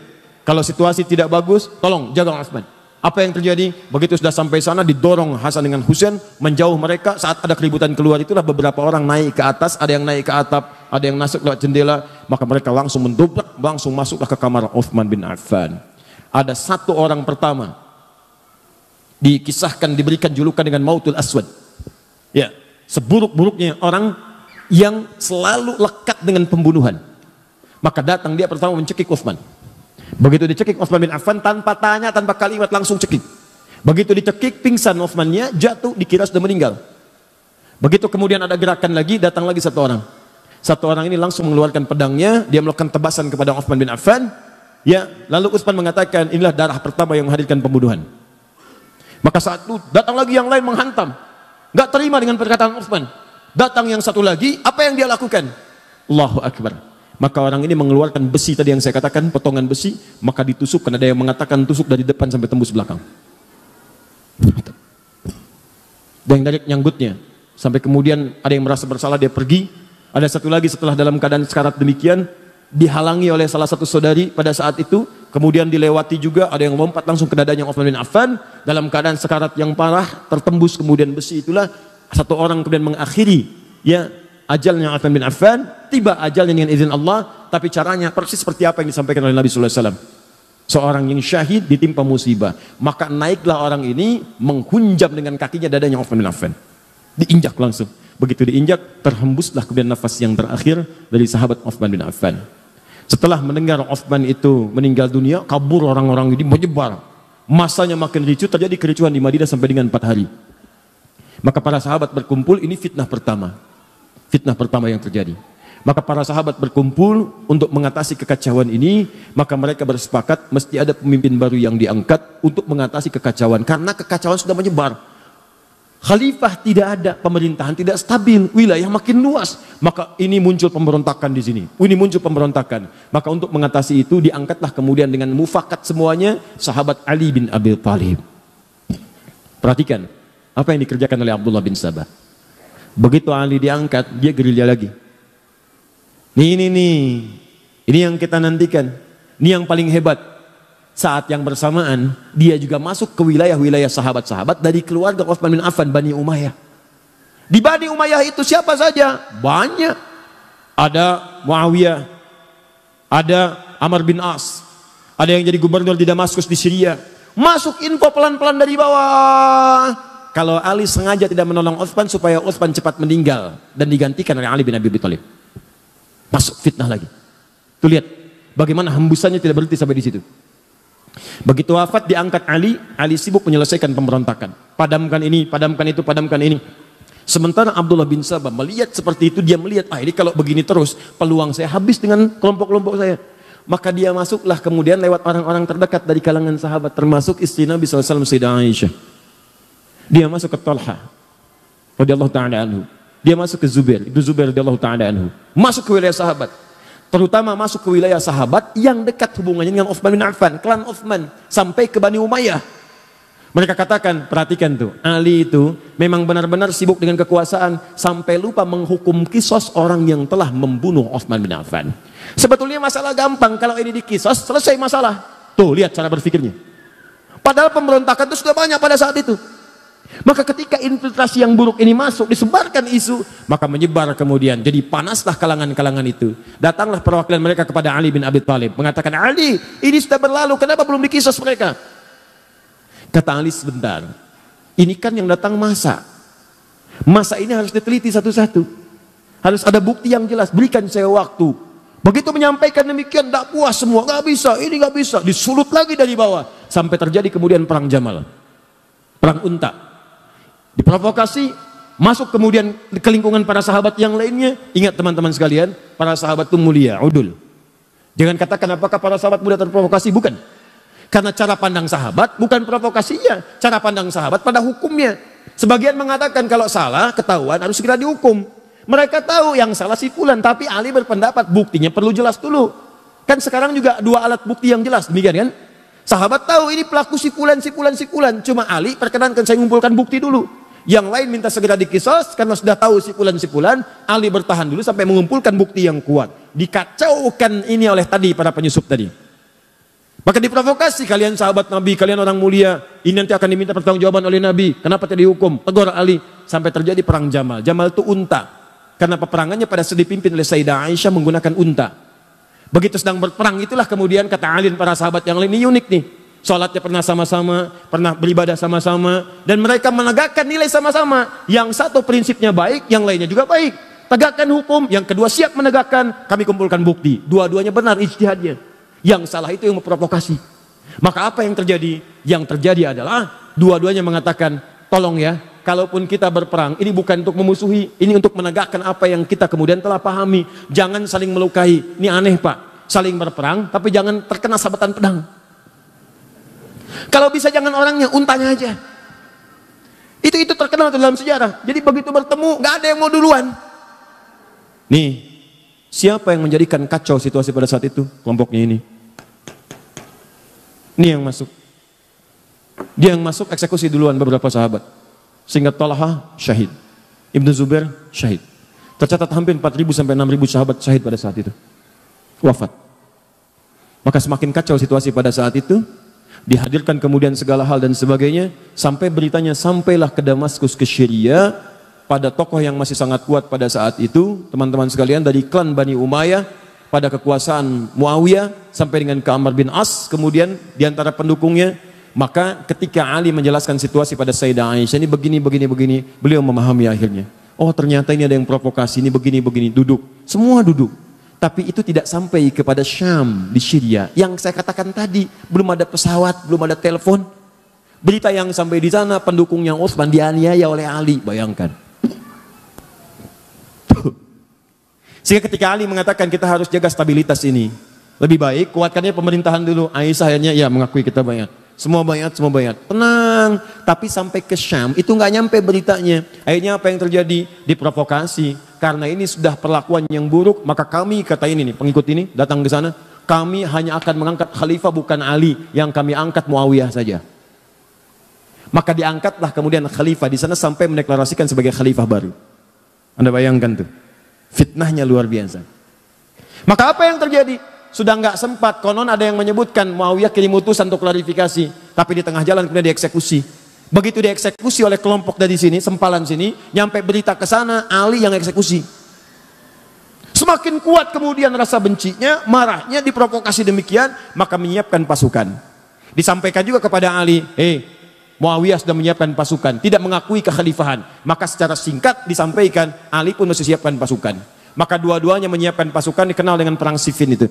Speaker 1: Kalau situasi tidak bagus, tolong jaga Osman apa yang terjadi? Begitu sudah sampai sana didorong Hasan dengan Husain menjauh mereka saat ada keributan keluar itulah beberapa orang naik ke atas, ada yang naik ke atap, ada yang masuk lewat jendela, maka mereka langsung mendobrak, langsung masuklah ke kamar Uthman bin Affan. Ada satu orang pertama dikisahkan diberikan julukan dengan Mautul Aswad. Ya, seburuk-buruknya orang yang selalu lekat dengan pembunuhan. Maka datang dia pertama mencekik Uthman Begitu dicekik Osman bin Affan tanpa tanya, tanpa kalimat langsung cekik. Begitu dicekik pingsan Osmannya jatuh dikira sudah meninggal. Begitu kemudian ada gerakan lagi, datang lagi satu orang. Satu orang ini langsung mengeluarkan pedangnya, dia melakukan tebasan kepada Osman bin Affan. Ya, lalu Utsman mengatakan, inilah darah pertama yang menghadirkan pembunuhan. Maka saat itu datang lagi yang lain menghantam. Gak terima dengan perkataan Utsman. Datang yang satu lagi, apa yang dia lakukan? Allahu Akbar maka orang ini mengeluarkan besi tadi yang saya katakan, potongan besi, maka ditusuk, karena ada yang mengatakan tusuk dari depan sampai tembus belakang. Dan yang dari nyanggutnya, sampai kemudian ada yang merasa bersalah, dia pergi. Ada satu lagi setelah dalam keadaan sekarat demikian, dihalangi oleh salah satu saudari pada saat itu, kemudian dilewati juga, ada yang lompat langsung ke dadanya Uthman bin Affan, dalam keadaan sekarat yang parah, tertembus kemudian besi itulah, satu orang kemudian mengakhiri ya ajalnya Uthman bin Affan, tiba ajalnya dengan izin Allah, tapi caranya persis seperti apa yang disampaikan oleh Nabi sallallahu alaihi wasallam. Seorang yang syahid ditimpa musibah, maka naiklah orang ini menghunjam dengan kakinya dadanya Uthman bin Affan. Diinjak langsung. Begitu diinjak, terhembuslah kemudian nafas yang terakhir dari sahabat Uthman bin Affan. Setelah mendengar Uthman itu meninggal dunia, kabur orang-orang ini menyebar. Masanya makin ricu, terjadi kericuhan di Madinah sampai dengan empat hari. Maka para sahabat berkumpul, ini fitnah pertama. Fitnah pertama yang terjadi. Maka para sahabat berkumpul untuk mengatasi kekacauan ini, maka mereka bersepakat mesti ada pemimpin baru yang diangkat untuk mengatasi kekacauan karena kekacauan sudah menyebar. Khalifah tidak ada, pemerintahan tidak stabil, wilayah makin luas, maka ini muncul pemberontakan di sini. Ini muncul pemberontakan. Maka untuk mengatasi itu diangkatlah kemudian dengan mufakat semuanya sahabat Ali bin Abi Thalib. Perhatikan apa yang dikerjakan oleh Abdullah bin Sabah. Begitu Ali diangkat, dia gerilya lagi Nih, ini nih. Ini yang kita nantikan. Ini yang paling hebat. Saat yang bersamaan, dia juga masuk ke wilayah-wilayah sahabat-sahabat dari keluarga Utsman bin Affan, Bani Umayyah. Di Bani Umayyah itu siapa saja? Banyak. Ada Muawiyah, ada Amr bin As, ada yang jadi gubernur di Damaskus di Syria. Masuk info pelan-pelan dari bawah kalau Ali sengaja tidak menolong Utsman supaya Utsman cepat meninggal dan digantikan oleh Ali bin Abi Thalib. Masuk fitnah lagi. Tuh lihat bagaimana hembusannya tidak berhenti sampai di situ. Begitu wafat diangkat Ali, Ali sibuk menyelesaikan pemberontakan. Padamkan ini, padamkan itu, padamkan ini. Sementara Abdullah bin Sabah melihat seperti itu, dia melihat, ah ini kalau begini terus, peluang saya habis dengan kelompok-kelompok saya. Maka dia masuklah kemudian lewat orang-orang terdekat dari kalangan sahabat, termasuk istri Nabi SAW, Sayyidah Aisyah. Dia masuk ke Talha. Radiyallahu ta'ala anhu. Dia masuk ke Zubair, Ibnu Zubair radhiyallahu taala anhu. Masuk ke wilayah sahabat. Terutama masuk ke wilayah sahabat yang dekat hubungannya dengan Uthman bin Affan, klan Uthman sampai ke Bani Umayyah. Mereka katakan, perhatikan tuh, Ali itu memang benar-benar sibuk dengan kekuasaan sampai lupa menghukum kisos orang yang telah membunuh Uthman bin Affan. Sebetulnya masalah gampang, kalau ini dikisos selesai masalah. Tuh, lihat cara berpikirnya. Padahal pemberontakan itu sudah banyak pada saat itu. Maka ketika infiltrasi yang buruk ini masuk, disebarkan isu, maka menyebar kemudian. Jadi panaslah kalangan-kalangan itu. Datanglah perwakilan mereka kepada Ali bin Abi Thalib. Mengatakan, Ali, ini sudah berlalu, kenapa belum dikisah mereka? Kata Ali sebentar, ini kan yang datang masa. Masa ini harus diteliti satu-satu. Harus ada bukti yang jelas, berikan saya waktu. Begitu menyampaikan demikian, tidak puas semua, nggak bisa, ini nggak bisa. Disulut lagi dari bawah. Sampai terjadi kemudian perang Jamal. Perang unta diprovokasi, masuk kemudian ke lingkungan para sahabat yang lainnya. Ingat teman-teman sekalian, para sahabat itu mulia, udul. Jangan katakan apakah para sahabat mudah terprovokasi, bukan. Karena cara pandang sahabat bukan provokasinya, cara pandang sahabat pada hukumnya. Sebagian mengatakan kalau salah ketahuan harus segera dihukum. Mereka tahu yang salah si fulan, tapi Ali berpendapat buktinya perlu jelas dulu. Kan sekarang juga dua alat bukti yang jelas, demikian kan? Sahabat tahu ini pelaku si fulan, si fulan, si fulan. Cuma Ali perkenankan saya ngumpulkan bukti dulu. Yang lain minta segera dikisos karena sudah tahu si pulan si pulan. Ali bertahan dulu sampai mengumpulkan bukti yang kuat. Dikacaukan ini oleh tadi para penyusup tadi. Maka diprovokasi kalian sahabat Nabi, kalian orang mulia. Ini nanti akan diminta pertanggungjawaban oleh Nabi. Kenapa tidak dihukum? Tegur Ali. Sampai terjadi perang Jamal. Jamal itu unta. Karena peperangannya pada sedih pimpin oleh Sayyidah Aisyah menggunakan unta. Begitu sedang berperang itulah kemudian kata Ali para sahabat yang lain ini unik nih. Sholatnya pernah sama-sama, pernah beribadah sama-sama, dan mereka menegakkan nilai sama-sama. Yang satu prinsipnya baik, yang lainnya juga baik. Tegakkan hukum, yang kedua siap menegakkan, kami kumpulkan bukti. Dua-duanya benar ijtihadnya. Yang salah itu yang memprovokasi. Maka apa yang terjadi? Yang terjadi adalah dua-duanya mengatakan, tolong ya, kalaupun kita berperang, ini bukan untuk memusuhi, ini untuk menegakkan apa yang kita kemudian telah pahami. Jangan saling melukai. Ini aneh, Pak. Saling berperang, tapi jangan terkena sabetan pedang. Kalau bisa jangan orangnya, untanya aja. Itu itu terkenal dalam sejarah. Jadi begitu bertemu, nggak ada yang mau duluan. Nih, siapa yang menjadikan kacau situasi pada saat itu? Kelompoknya ini. Ini yang masuk. Dia yang masuk eksekusi duluan beberapa sahabat. Sehingga Talha syahid. Ibnu Zubair syahid. Tercatat hampir 4.000 sampai 6.000 sahabat syahid pada saat itu. Wafat. Maka semakin kacau situasi pada saat itu, dihadirkan kemudian segala hal dan sebagainya sampai beritanya sampailah ke Damaskus ke Syria pada tokoh yang masih sangat kuat pada saat itu teman-teman sekalian dari klan Bani Umayyah pada kekuasaan Muawiyah sampai dengan ke Amr bin As kemudian diantara pendukungnya maka ketika Ali menjelaskan situasi pada Sayyidah Aisyah ini begini begini begini beliau memahami akhirnya oh ternyata ini ada yang provokasi ini begini begini duduk semua duduk tapi itu tidak sampai kepada Syam di Syria. Yang saya katakan tadi, belum ada pesawat, belum ada telepon. Berita yang sampai di sana, pendukungnya Utsman dianiaya oleh Ali. Bayangkan. Sehingga ketika Ali mengatakan kita harus jaga stabilitas ini. Lebih baik kuatkannya pemerintahan dulu. Aisyah akhirnya ya mengakui kita banyak semua bayat, semua bayat. Tenang. Tapi sampai ke Syam itu nggak nyampe beritanya. Akhirnya apa yang terjadi? Diprovokasi. Karena ini sudah perlakuan yang buruk, maka kami kata ini nih pengikut ini datang ke sana, kami hanya akan mengangkat khalifah bukan Ali, yang kami angkat Muawiyah saja. Maka diangkatlah kemudian khalifah di sana sampai mendeklarasikan sebagai khalifah baru. Anda bayangkan tuh. Fitnahnya luar biasa. Maka apa yang terjadi? sudah nggak sempat. Konon ada yang menyebutkan Muawiyah kirim utusan untuk klarifikasi, tapi di tengah jalan kemudian dieksekusi. Begitu dieksekusi oleh kelompok dari sini, sempalan sini, nyampe berita ke sana, Ali yang eksekusi. Semakin kuat kemudian rasa bencinya, marahnya, diprovokasi demikian, maka menyiapkan pasukan. Disampaikan juga kepada Ali, eh, hey, Muawiyah sudah menyiapkan pasukan, tidak mengakui kekhalifahan. Maka secara singkat disampaikan, Ali pun masih siapkan pasukan. Maka dua-duanya menyiapkan pasukan dikenal dengan perang Siffin itu.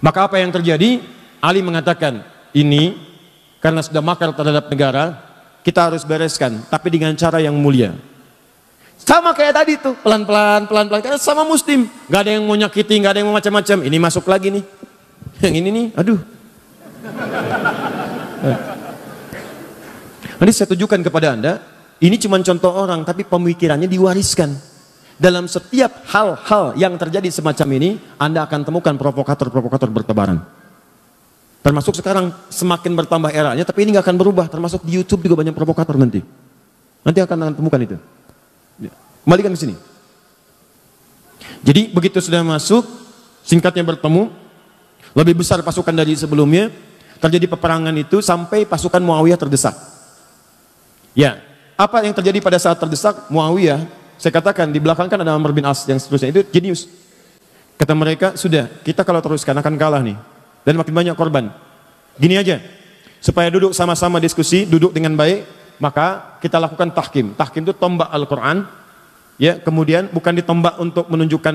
Speaker 1: Maka apa yang terjadi? Ali mengatakan, ini karena sudah makar terhadap negara, kita harus bereskan, tapi dengan cara yang mulia. Sama kayak tadi tuh, pelan-pelan, pelan-pelan, karena sama muslim. Gak ada yang mau nyakiti, gak ada yang mau macam-macam. Ini masuk lagi nih. (laughs) Yang ini nih, aduh. Nanti saya tunjukkan kepada Anda, ini cuma contoh orang, tapi pemikirannya diwariskan. Dalam setiap hal-hal yang terjadi semacam ini, Anda akan temukan provokator-provokator bertebaran. Termasuk sekarang semakin bertambah eranya, tapi ini nggak akan berubah. Termasuk di YouTube juga banyak provokator nanti. Nanti akan, akan temukan itu. Ya. Kembalikan ke sini. Jadi begitu sudah masuk, singkatnya bertemu, lebih besar pasukan dari sebelumnya, terjadi peperangan itu sampai pasukan Muawiyah terdesak. Ya, apa yang terjadi pada saat terdesak Muawiyah saya katakan di belakang kan ada Amr bin As yang seterusnya itu jenius. Kata mereka, sudah, kita kalau teruskan akan kalah nih. Dan makin banyak korban. Gini aja, supaya duduk sama-sama diskusi, duduk dengan baik, maka kita lakukan tahkim. Tahkim itu tombak Al-Quran, ya kemudian bukan ditombak untuk menunjukkan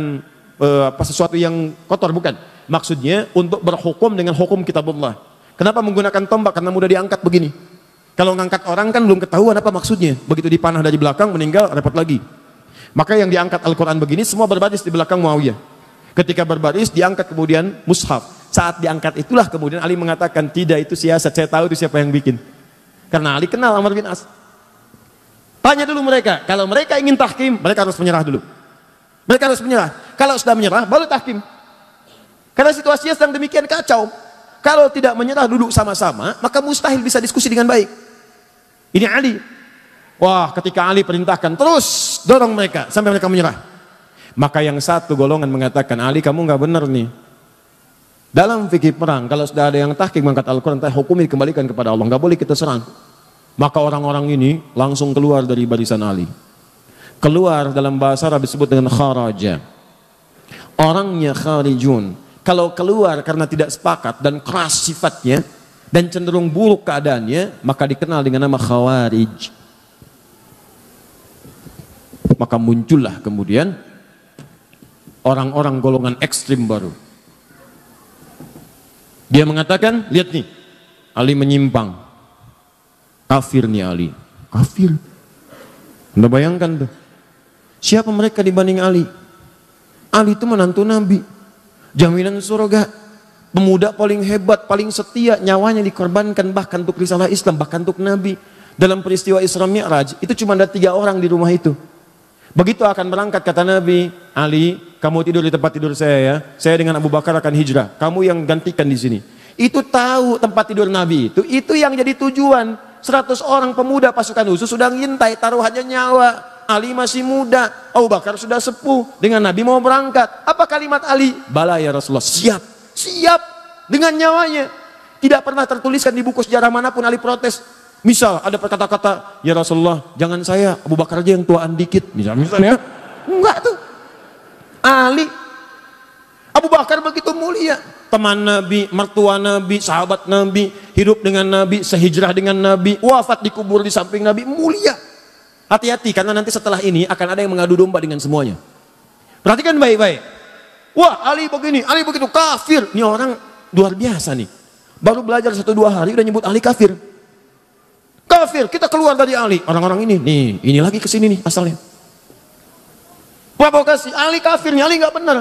Speaker 1: eh, apa sesuatu yang kotor, bukan. Maksudnya untuk berhukum dengan hukum kitabullah. Kenapa menggunakan tombak? Karena mudah diangkat begini. Kalau ngangkat orang kan belum ketahuan apa maksudnya. Begitu dipanah dari belakang meninggal repot lagi. Maka yang diangkat Al-Quran begini semua berbaris di belakang Muawiyah. Ketika berbaris diangkat kemudian mushaf. Saat diangkat itulah kemudian Ali mengatakan tidak itu siasat, saya tahu itu siapa yang bikin. Karena Ali kenal Amr bin As. Tanya dulu mereka, kalau mereka ingin tahkim, mereka harus menyerah dulu. Mereka harus menyerah. Kalau sudah menyerah, baru tahkim. Karena situasinya sedang demikian kacau. Kalau tidak menyerah duduk sama-sama, maka mustahil bisa diskusi dengan baik. Ini Ali, Wah, ketika Ali perintahkan, terus dorong mereka sampai mereka menyerah. Maka yang satu golongan mengatakan, Ali kamu nggak benar nih. Dalam fikih perang, kalau sudah ada yang tahkik mengangkat Al-Quran, hukumnya dikembalikan kepada Allah. Nggak boleh kita serang. Maka orang-orang ini langsung keluar dari barisan Ali. Keluar dalam bahasa Arab disebut dengan kharaja. Orangnya kharijun. Kalau keluar karena tidak sepakat dan keras sifatnya, dan cenderung buruk keadaannya, maka dikenal dengan nama khawarij maka muncullah kemudian orang-orang golongan ekstrim baru. Dia mengatakan, lihat nih, Ali menyimpang. Kafir nih Ali. Kafir. Anda bayangkan tuh. Siapa mereka dibanding Ali? Ali itu menantu Nabi. Jaminan surga. Pemuda paling hebat, paling setia, nyawanya dikorbankan bahkan untuk risalah Islam, bahkan untuk Nabi. Dalam peristiwa Isra Mi'raj, itu cuma ada tiga orang di rumah itu. Begitu akan berangkat kata Nabi Ali, kamu tidur di tempat tidur saya ya. Saya dengan Abu Bakar akan hijrah. Kamu yang gantikan di sini. Itu tahu tempat tidur Nabi itu. Itu yang jadi tujuan. 100 orang pemuda pasukan khusus sudah ngintai taruhannya nyawa. Ali masih muda, Abu Bakar sudah sepuh. Dengan Nabi mau berangkat. Apa kalimat Ali? Bala ya Rasulullah, siap. Siap dengan nyawanya. Tidak pernah tertuliskan di buku sejarah manapun Ali protes. Misal ada kata-kata, ya Rasulullah jangan saya, Abu Bakar aja yang tuaan dikit. Misal, misalnya, enggak tuh. Ali, Abu Bakar begitu mulia. Teman Nabi, mertua Nabi, sahabat Nabi, hidup dengan Nabi, sehijrah dengan Nabi, wafat dikubur di samping Nabi, mulia. Hati-hati karena nanti setelah ini akan ada yang mengadu domba dengan semuanya. Perhatikan baik-baik. Wah Ali begini, Ali begitu kafir. Ini orang luar biasa nih. Baru belajar satu dua hari udah nyebut Ali kafir. Kafir, kita keluar dari Ali. Orang-orang ini, nih, ini lagi kesini nih asalnya. Provokasi, Ali kafir, nih, Ali nggak benar.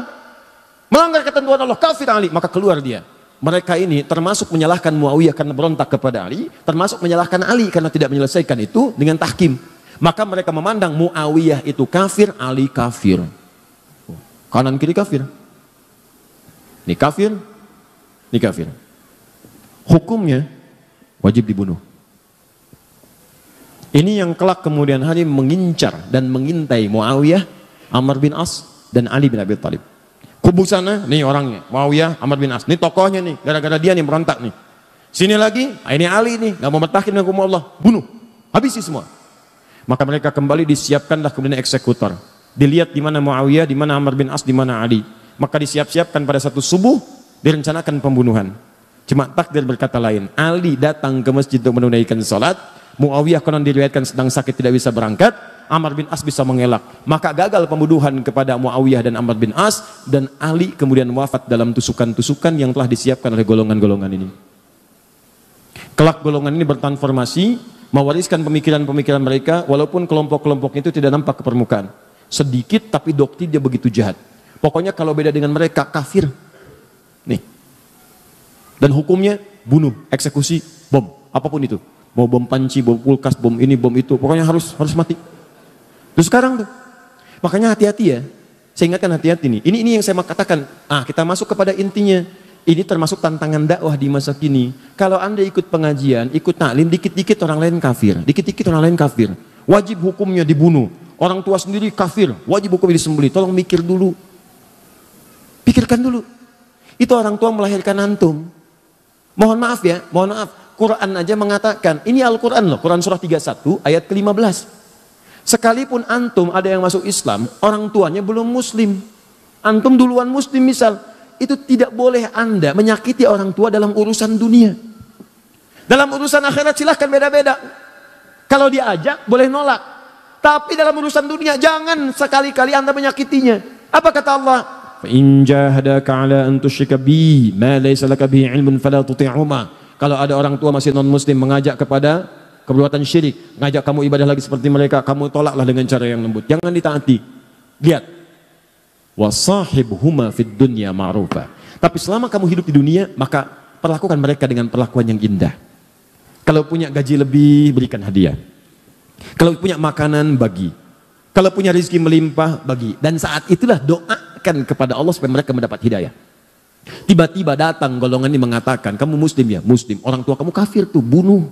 Speaker 1: Melanggar ketentuan Allah, kafir Ali, maka keluar dia. Mereka ini termasuk menyalahkan Muawiyah karena berontak kepada Ali, termasuk menyalahkan Ali karena tidak menyelesaikan itu dengan tahkim. Maka mereka memandang Muawiyah itu kafir, Ali kafir. Oh, kanan kiri kafir. Ini kafir, ini kafir. Hukumnya wajib dibunuh. Ini yang kelak kemudian hari mengincar dan mengintai Muawiyah, Amr bin As, dan Ali bin Abi Thalib. Kubu sana, nih orangnya, Muawiyah, Amr bin As. Ini tokohnya nih, gara-gara dia nih merontak nih. Sini lagi, ah, ini Ali nih, nggak mau bertahkin dengan Allah, bunuh, habisi semua. Maka mereka kembali disiapkanlah kemudian eksekutor. Dilihat di mana Muawiyah, di mana Amr bin As, di mana Ali. Maka disiap-siapkan pada satu subuh, direncanakan pembunuhan. Cuma takdir berkata lain, Ali datang ke masjid untuk menunaikan sholat, Muawiyah konon diriwayatkan sedang sakit tidak bisa berangkat, Amr bin As bisa mengelak. Maka gagal pembunuhan kepada Muawiyah dan Amr bin As dan Ali kemudian wafat dalam tusukan-tusukan yang telah disiapkan oleh golongan-golongan ini. Kelak golongan ini bertransformasi, mewariskan pemikiran-pemikiran mereka walaupun kelompok-kelompok itu tidak nampak ke permukaan. Sedikit tapi dokti dia begitu jahat. Pokoknya kalau beda dengan mereka kafir. Nih. Dan hukumnya bunuh, eksekusi, bom, apapun itu mau bom panci, bom kulkas, bom ini, bom itu, pokoknya harus harus mati. Terus sekarang tuh, makanya hati-hati ya. Saya ingatkan hati-hati nih. Ini ini yang saya katakan. Ah, kita masuk kepada intinya. Ini termasuk tantangan dakwah di masa kini. Kalau anda ikut pengajian, ikut taklim, dikit-dikit orang lain kafir, dikit-dikit orang lain kafir. Wajib hukumnya dibunuh. Orang tua sendiri kafir, wajib hukumnya disembeli. Tolong mikir dulu. Pikirkan dulu. Itu orang tua melahirkan antum. Mohon maaf ya, mohon maaf Quran aja mengatakan, ini Al-Quran loh, Quran surah 31 ayat ke-15. Sekalipun antum ada yang masuk Islam, orang tuanya belum muslim. Antum duluan muslim misal, itu tidak boleh anda menyakiti orang tua dalam urusan dunia. Dalam urusan akhirat silahkan beda-beda. Kalau diajak boleh nolak. Tapi dalam urusan dunia jangan sekali-kali anda menyakitinya. Apa kata Allah? In jahadaka ala an tusyrika bi ma laysa laka bihi ilmun fala kalau ada orang tua masih non muslim mengajak kepada kebuatan syirik, ngajak kamu ibadah lagi seperti mereka, kamu tolaklah dengan cara yang lembut. Jangan ditaati. Lihat. Wasahibhuma fid dunya ma'rufa. Tapi selama kamu hidup di dunia, maka perlakukan mereka dengan perlakuan yang indah. Kalau punya gaji lebih, berikan hadiah. Kalau punya makanan, bagi. Kalau punya rezeki melimpah, bagi. Dan saat itulah doakan kepada Allah supaya mereka mendapat hidayah. Tiba-tiba datang golongan ini mengatakan, kamu muslim ya? Muslim. Orang tua kamu kafir tuh, bunuh.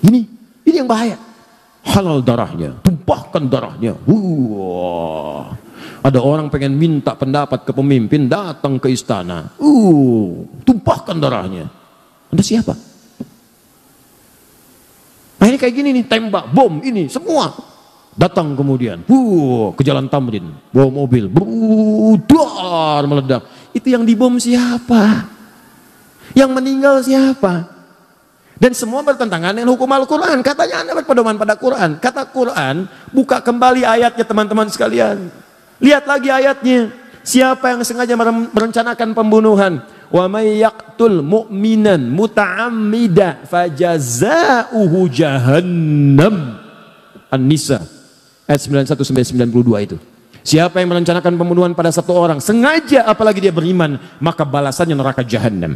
Speaker 1: Ini, ini yang bahaya. Halal darahnya, tumpahkan darahnya. Wow. Ada orang pengen minta pendapat ke pemimpin, datang ke istana. Uh, tumpahkan darahnya. Anda siapa? Nah ini kayak gini nih, tembak, bom, ini, semua. Datang kemudian, wuh, ke jalan Tamrin, bawa mobil, berudar meledak. Itu yang dibom siapa? Yang meninggal siapa? Dan semua bertentangan dengan hukum Al-Quran. Katanya Anda berpedoman pada Quran. Kata Quran, buka kembali ayatnya teman-teman sekalian. Lihat lagi ayatnya. Siapa yang sengaja merencanakan pembunuhan? Wa may yaqtul mu'minan muta'ammida fajazaohu jahannam. An-Nisa ayat 91 sampai 92 itu. Siapa yang merencanakan pembunuhan pada satu orang sengaja apalagi dia beriman, maka balasannya neraka jahanam.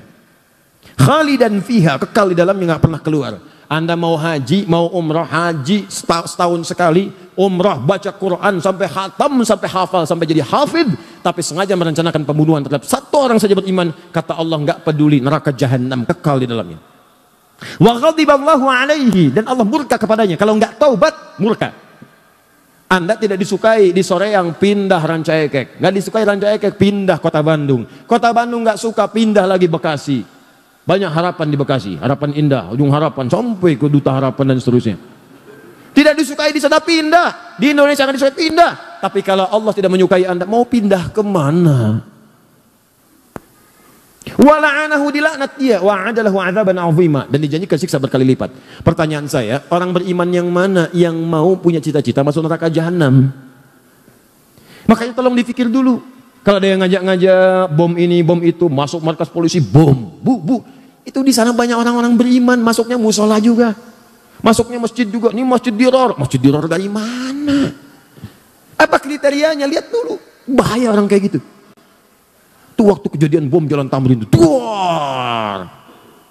Speaker 1: dan fiha, kekal di dalamnya nggak pernah keluar. Anda mau haji, mau umrah, haji setahun sekali, umrah, baca Quran sampai khatam, sampai hafal, sampai jadi hafid, tapi sengaja merencanakan pembunuhan terhadap satu orang saja beriman, kata Allah nggak peduli, neraka jahanam kekal di dalamnya. Wa ghadiballahu alaihi dan Allah murka kepadanya. Kalau nggak taubat, murka. Anda tidak disukai di sore yang pindah Rancaekek. Nggak disukai Rancaekek, pindah kota Bandung. Kota Bandung nggak suka, pindah lagi Bekasi. Banyak harapan di Bekasi, harapan indah, ujung harapan, sampai ke duta harapan dan seterusnya. Tidak disukai di sana pindah. Di Indonesia nggak kan disukai pindah. Tapi kalau Allah tidak menyukai Anda, mau pindah kemana? Wala'anahu dilaknat dia Wa'adalahu azaban azimah. dan dijanjikan siksa berkali lipat. Pertanyaan saya, orang beriman yang mana yang mau punya cita-cita masuk neraka jahanam? Makanya tolong dipikir dulu. Kalau ada yang ngajak-ngajak bom ini, bom itu, masuk markas polisi bom, bu, bu. Itu di sana banyak orang-orang beriman, masuknya musola juga. Masuknya masjid juga. Ini masjid diror. Masjid diror dari mana? Apa kriterianya? Lihat dulu. Bahaya orang kayak gitu. Itu waktu kejadian bom Jalan Tamrin itu. tuar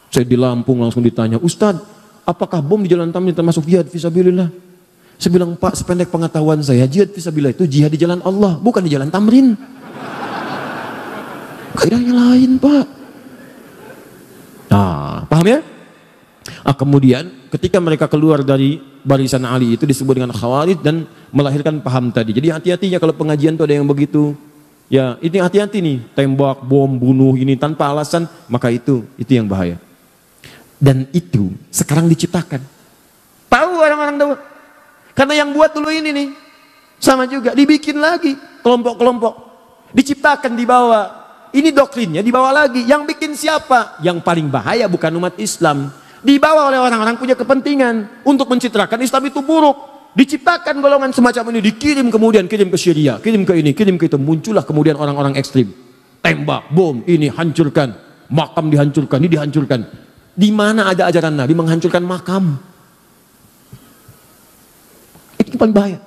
Speaker 1: Saya di Lampung langsung ditanya, Ustadz, apakah bom di Jalan Tamrin termasuk jihad visabilillah? Saya bilang, Pak, sependek pengetahuan saya, jihad visabilillah itu jihad di jalan Allah, bukan di jalan Tamrin. Kaidahnya lain, Pak. Nah, paham ya? Nah, kemudian ketika mereka keluar dari barisan Ali itu disebut dengan khawarij dan melahirkan paham tadi. Jadi hati-hatinya kalau pengajian itu ada yang begitu. Ya, ini hati-hati nih, tembak, bom, bunuh ini tanpa alasan, maka itu itu yang bahaya. Dan itu sekarang diciptakan. Tahu orang-orang tahu. Karena yang buat dulu ini nih, sama juga dibikin lagi kelompok-kelompok. Diciptakan dibawa. Ini doktrinnya dibawa lagi. Yang bikin siapa? Yang paling bahaya bukan umat Islam. Dibawa oleh orang-orang punya kepentingan untuk mencitrakan Islam itu buruk Diciptakan golongan semacam ini, dikirim kemudian, kirim ke Syria, kirim ke ini, kirim ke itu. Muncullah kemudian orang-orang ekstrim. Tembak, bom, ini hancurkan. Makam dihancurkan, ini dihancurkan. Di mana ada ajaran Nabi menghancurkan makam? Itu paling bahaya.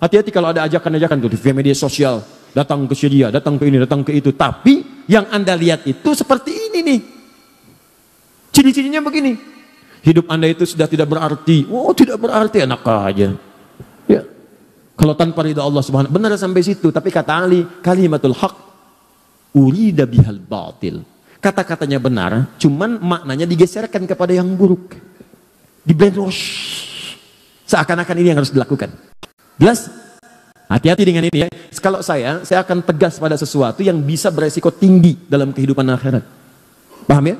Speaker 1: Hati-hati kalau ada ajakan-ajakan tuh di media sosial. Datang ke Syria, datang ke ini, datang ke itu. Tapi yang Anda lihat itu seperti ini nih. Ciri-cirinya begini. Hidup Anda itu sudah tidak berarti. Oh, tidak berarti anak aja. Ya. Kalau tanpa ridha Allah Subhanahu wa benar sampai situ, tapi kata Ali, kalimatul hak urida bihal batil. Kata-katanya benar, cuman maknanya digeserkan kepada yang buruk. Di Seakan-akan ini yang harus dilakukan. Jelas? Hati-hati dengan ini ya. Kalau saya, saya akan tegas pada sesuatu yang bisa beresiko tinggi dalam kehidupan akhirat. Paham ya?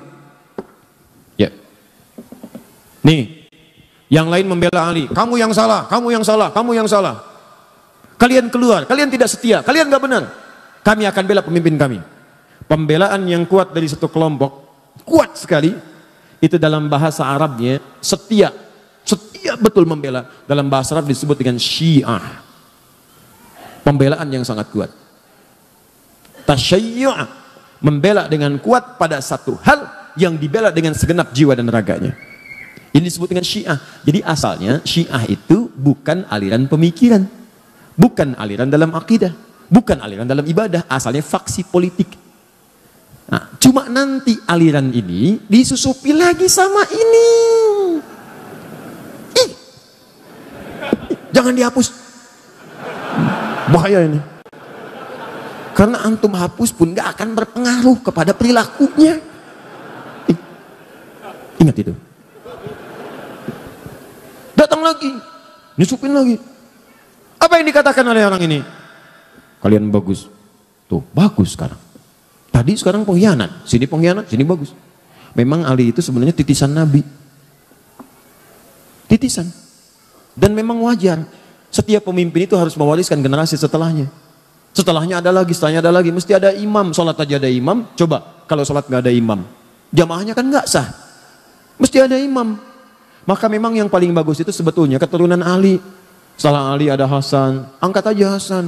Speaker 1: Nih, yang lain membela Ali. Kamu yang salah, kamu yang salah, kamu yang salah. Kalian keluar, kalian tidak setia, kalian nggak benar. Kami akan bela pemimpin kami. Pembelaan yang kuat dari satu kelompok, kuat sekali. Itu dalam bahasa Arabnya, setia. Setia betul membela. Dalam bahasa Arab disebut dengan syiah. Pembelaan yang sangat kuat. Tasyayyu'ah. Membela dengan kuat pada satu hal yang dibela dengan segenap jiwa dan raganya. Ini disebut dengan Syiah. Jadi asalnya Syiah itu bukan aliran pemikiran, bukan aliran dalam akidah, bukan aliran dalam ibadah, asalnya faksi politik. Nah, cuma nanti aliran ini disusupi lagi sama ini. Ih. Jangan dihapus. Bahaya ini. Karena antum hapus pun gak akan berpengaruh kepada perilakunya. Ih. Ingat itu datang lagi. Nyusupin lagi. Apa yang dikatakan oleh orang ini? Kalian bagus. Tuh, bagus sekarang. Tadi sekarang pengkhianat. Sini pengkhianat, sini bagus. Memang Ali itu sebenarnya titisan Nabi. Titisan. Dan memang wajar. Setiap pemimpin itu harus mewariskan generasi setelahnya. Setelahnya ada lagi, setelahnya ada lagi. Mesti ada imam. Sholat aja ada imam. Coba kalau sholat nggak ada imam. Jamaahnya kan nggak sah. Mesti ada imam. Maka memang yang paling bagus itu sebetulnya keturunan Ali. Setelah Ali ada Hasan, angkat aja Hasan.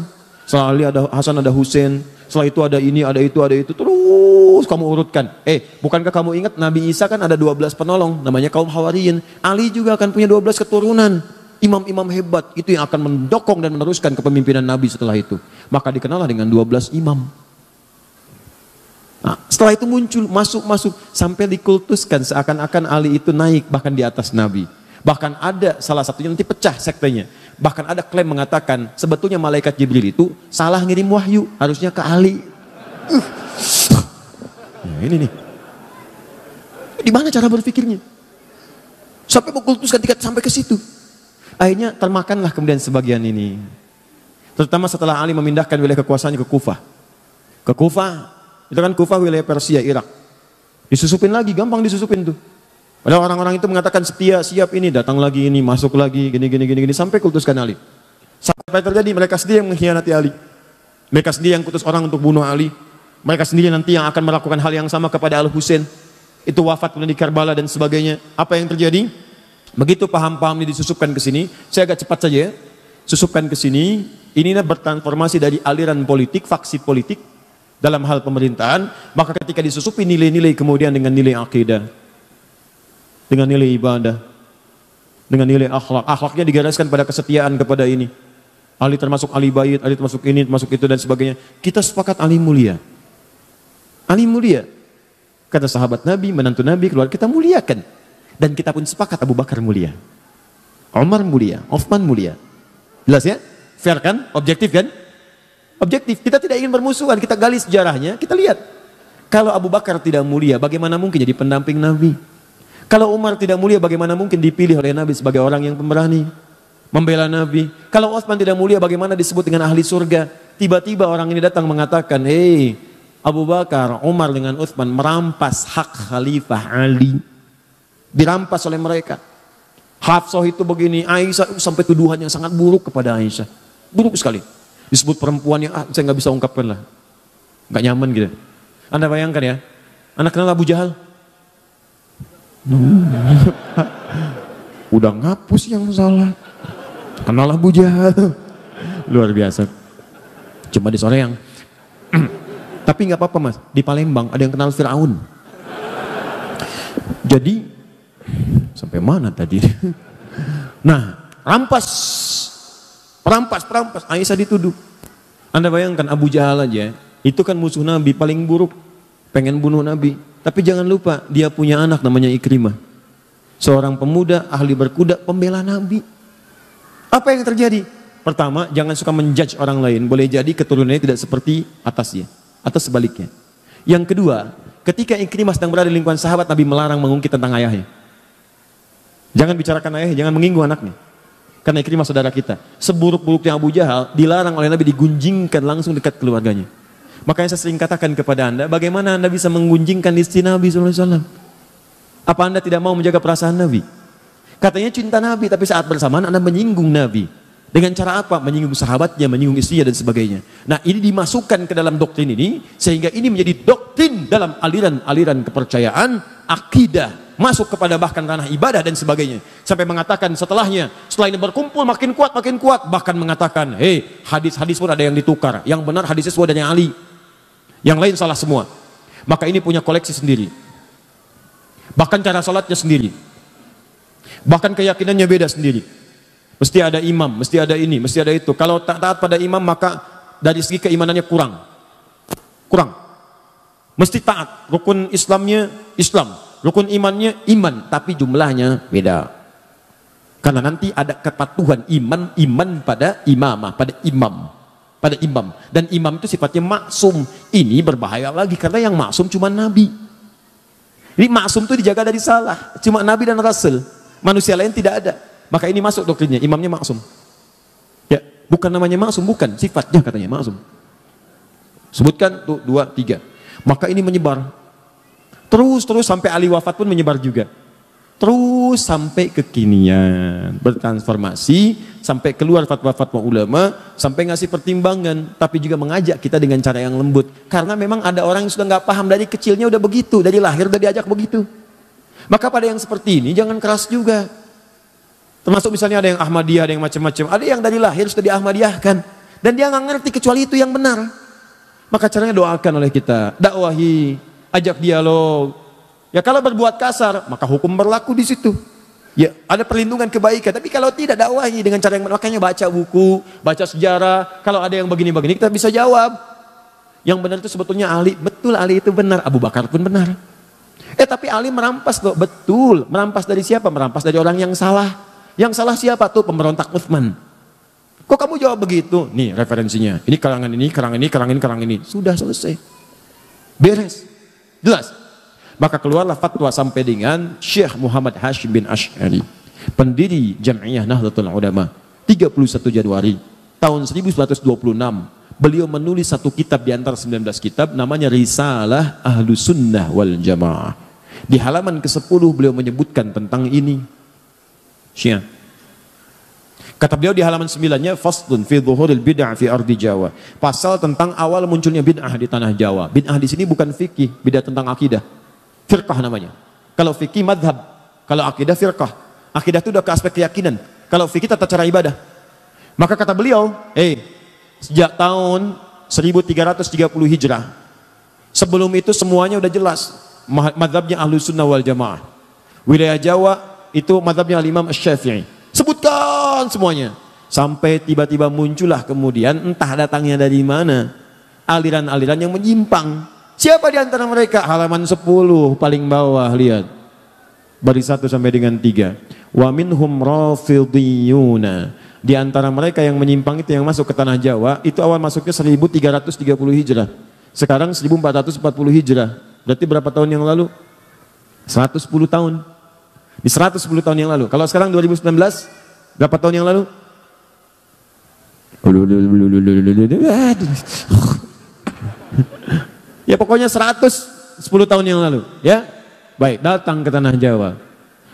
Speaker 1: Setelah Ali ada Hasan ada Husain, setelah itu ada ini, ada itu, ada itu, terus kamu urutkan. Eh, bukankah kamu ingat Nabi Isa kan ada 12 penolong, namanya kaum Hawariyin. Ali juga akan punya 12 keturunan. Imam-imam hebat itu yang akan mendokong dan meneruskan kepemimpinan Nabi setelah itu. Maka dikenallah dengan 12 imam. Nah, setelah itu muncul, masuk-masuk, sampai dikultuskan seakan-akan Ali itu naik bahkan di atas Nabi. Bahkan ada salah satunya nanti pecah sektenya. Bahkan ada klaim mengatakan sebetulnya malaikat Jibril itu salah ngirim wahyu, harusnya ke Ali. Uh. Nah, ini nih. Di mana cara berpikirnya? Sampai mengkultuskan tingkat sampai ke situ. Akhirnya termakanlah kemudian sebagian ini. Terutama setelah Ali memindahkan wilayah kekuasaannya ke Kufah. Ke Kufah kan Kufah wilayah Persia, Irak. Disusupin lagi, gampang disusupin tuh. Padahal orang-orang itu mengatakan setia, siap ini, datang lagi ini, masuk lagi, gini, gini, gini, gini, sampai kultuskan Ali. Sampai terjadi mereka sendiri yang mengkhianati Ali. Mereka sendiri yang kutus orang untuk bunuh Ali. Mereka sendiri nanti yang akan melakukan hal yang sama kepada Al Husain. Itu wafat kemudian di Karbala dan sebagainya. Apa yang terjadi? Begitu paham-paham ini disusupkan ke sini, saya agak cepat saja ya. Susupkan ke sini, ini bertransformasi dari aliran politik, faksi politik, dalam hal pemerintahan, maka ketika disusupi nilai-nilai kemudian dengan nilai akidah, dengan nilai ibadah, dengan nilai akhlak. Akhlaknya digariskan pada kesetiaan kepada ini. Ali termasuk Ali Bayit, Ali termasuk ini, termasuk itu dan sebagainya. Kita sepakat Ali mulia. Ali mulia. Kata sahabat Nabi, menantu Nabi, keluar kita muliakan. Dan kita pun sepakat Abu Bakar mulia. Omar mulia, Uthman mulia. Jelas ya? Fair kan? Objektif kan? Objektif, kita tidak ingin bermusuhan, kita gali sejarahnya, kita lihat. Kalau Abu Bakar tidak mulia, bagaimana mungkin jadi pendamping Nabi? Kalau Umar tidak mulia, bagaimana mungkin dipilih oleh Nabi sebagai orang yang pemberani? Membela Nabi. Kalau Osman tidak mulia, bagaimana disebut dengan ahli surga? Tiba-tiba orang ini datang mengatakan, hei Abu Bakar, Umar dengan Utsman merampas hak Khalifah Ali. Dirampas oleh mereka. Hafsah itu begini, Aisyah sampai tuduhan yang sangat buruk kepada Aisyah. Buruk sekali. Disebut perempuan yang ah, saya nggak bisa ungkapkan lah. Nggak nyaman gitu. Anda bayangkan ya, anak kenal Abu Jahal? Udah ngapus yang salah. Kenal Abu Jahal. Luar biasa. Cuma di sore yang (clears throat) tapi nggak apa-apa mas, di Palembang ada yang kenal Fir'aun. Jadi, sampai mana tadi? (laughs) Nah, rampas Perampas, perampas. Aisyah dituduh. Anda bayangkan Abu Jahal aja, itu kan musuh Nabi paling buruk. Pengen bunuh Nabi. Tapi jangan lupa, dia punya anak namanya Ikrimah. Seorang pemuda, ahli berkuda, pembela Nabi. Apa yang terjadi? Pertama, jangan suka menjudge orang lain. Boleh jadi keturunannya tidak seperti atasnya. Atau sebaliknya. Yang kedua, ketika Ikrimah sedang berada di lingkungan sahabat, Nabi melarang mengungkit tentang ayahnya. Jangan bicarakan ayahnya, jangan menginggu anaknya. Karena Ikrimah saudara kita. Seburuk-buruknya Abu Jahal dilarang oleh Nabi digunjingkan langsung dekat keluarganya. Makanya saya sering katakan kepada anda, bagaimana anda bisa menggunjingkan istri Nabi SAW? Apa anda tidak mau menjaga perasaan Nabi? Katanya cinta Nabi, tapi saat bersamaan anda menyinggung Nabi. Dengan cara apa? Menyinggung sahabatnya, menyinggung istrinya dan sebagainya. Nah ini dimasukkan ke dalam doktrin ini sehingga ini menjadi doktrin dalam aliran-aliran kepercayaan, akidah, masuk kepada bahkan ranah ibadah dan sebagainya. Sampai mengatakan setelahnya, setelah ini berkumpul makin kuat, makin kuat. Bahkan mengatakan, hei hadis-hadis pun ada yang ditukar. Yang benar hadisnya dan yang Ali. Yang lain salah semua. Maka ini punya koleksi sendiri. Bahkan cara sholatnya sendiri. Bahkan keyakinannya beda sendiri Mesti ada imam, mesti ada ini, mesti ada itu. Kalau tak taat pada imam maka dari segi keimanannya kurang. Kurang. Mesti taat. Rukun Islamnya Islam. Rukun imannya iman. Tapi jumlahnya beda. Karena nanti ada kepatuhan iman, iman pada imamah, pada imam. Pada imam. Dan imam itu sifatnya maksum. Ini berbahaya lagi karena yang maksum cuma nabi. Jadi maksum itu dijaga dari salah. Cuma nabi dan rasul. Manusia lain tidak ada. Maka ini masuk doktrinnya, imamnya maksum. Ya, bukan namanya maksum, bukan sifatnya katanya maksum. Sebutkan tuh dua tiga. Maka ini menyebar. Terus terus sampai Ali wafat pun menyebar juga. Terus sampai kekinian, bertransformasi, sampai keluar fatwa-fatwa ulama, sampai ngasih pertimbangan, tapi juga mengajak kita dengan cara yang lembut. Karena memang ada orang yang sudah nggak paham dari kecilnya udah begitu, dari lahir udah diajak begitu. Maka pada yang seperti ini jangan keras juga Termasuk misalnya ada yang Ahmadiyah, ada yang macam-macam. Ada yang dari lahir sudah di Ahmadiyah kan Dan dia nggak ngerti kecuali itu yang benar. Maka caranya doakan oleh kita. Dakwahi, ajak dialog. Ya kalau berbuat kasar, maka hukum berlaku di situ. Ya, ada perlindungan kebaikan. Tapi kalau tidak dakwahi dengan cara yang makanya baca buku, baca sejarah. Kalau ada yang begini-begini kita bisa jawab. Yang benar itu sebetulnya Ali, betul Ali itu benar. Abu Bakar pun benar. Eh tapi Ali merampas loh, betul. Merampas dari siapa? Merampas dari orang yang salah. Yang salah siapa tuh pemberontak Uthman? Kok kamu jawab begitu? Nih referensinya. Ini kalangan ini, kalangan ini, kalangan ini, kalangan ini. Sudah selesai. Beres. Jelas. Maka keluarlah fatwa sampai dengan Syekh Muhammad Hashim bin Ash'ari. Pendiri Jam'iyah Nahdlatul Ulama. 31 Januari tahun 1926. Beliau menulis satu kitab di antara 19 kitab namanya Risalah Ahlu Sunnah wal Jamaah. Di halaman ke-10 beliau menyebutkan tentang ini. Syiah. Kata beliau di halaman sembilannya, nya Faslun fi zuhuril bid'ah fi ardi Jawa. Pasal tentang awal munculnya bid'ah di tanah Jawa. Bid'ah di sini bukan fikih, bid'ah tentang akidah. Firqah namanya. Kalau fikih madhab, kalau akidah firqah. Akidah itu udah ke aspek keyakinan. Kalau fikih tata cara ibadah. Maka kata beliau, eh, hey, sejak tahun 1330 Hijrah, sebelum itu semuanya udah jelas. Madhabnya ahlu sunnah wal jamaah. Wilayah Jawa itu madhabnya Imam Syafi'i. Sebutkan semuanya. Sampai tiba-tiba muncullah kemudian entah datangnya dari mana. Aliran-aliran yang menyimpang. Siapa di antara mereka? Halaman 10 paling bawah lihat. Baris satu sampai dengan tiga Wa minhum rafidiyuna. Di antara mereka yang menyimpang itu yang masuk ke tanah Jawa, itu awal masuknya 1330 Hijrah. Sekarang 1440 Hijrah. Berarti berapa tahun yang lalu? 110 tahun. Di 110 tahun yang lalu. Kalau sekarang 2019, berapa tahun yang lalu? (laughs) Ya pokoknya 110 tahun yang lalu, ya. Baik, datang ke tanah Jawa.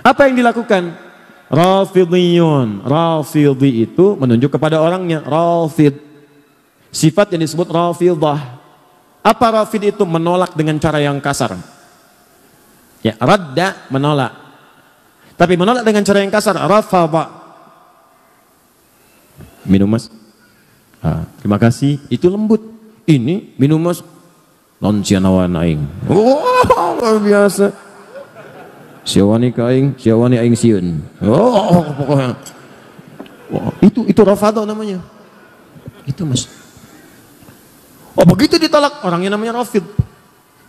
Speaker 1: Apa yang dilakukan? Rafidiyun. Rafidi itu menunjuk kepada orangnya, Rafid. Sifat yang disebut Rafidah. Apa Rafid itu menolak dengan cara yang kasar? Ya, radda menolak. Tapi menolak dengan cara yang kasar, Pak Minum mas. Ah, terima kasih. Itu lembut. Ini minum mas. Non cianawan aing. Oh, luar biasa. Siawani kaing, siawani aing siun. Oh, pokoknya. Oh, itu itu rafadha namanya. Itu mas. Oh begitu ditolak orangnya namanya Rafid.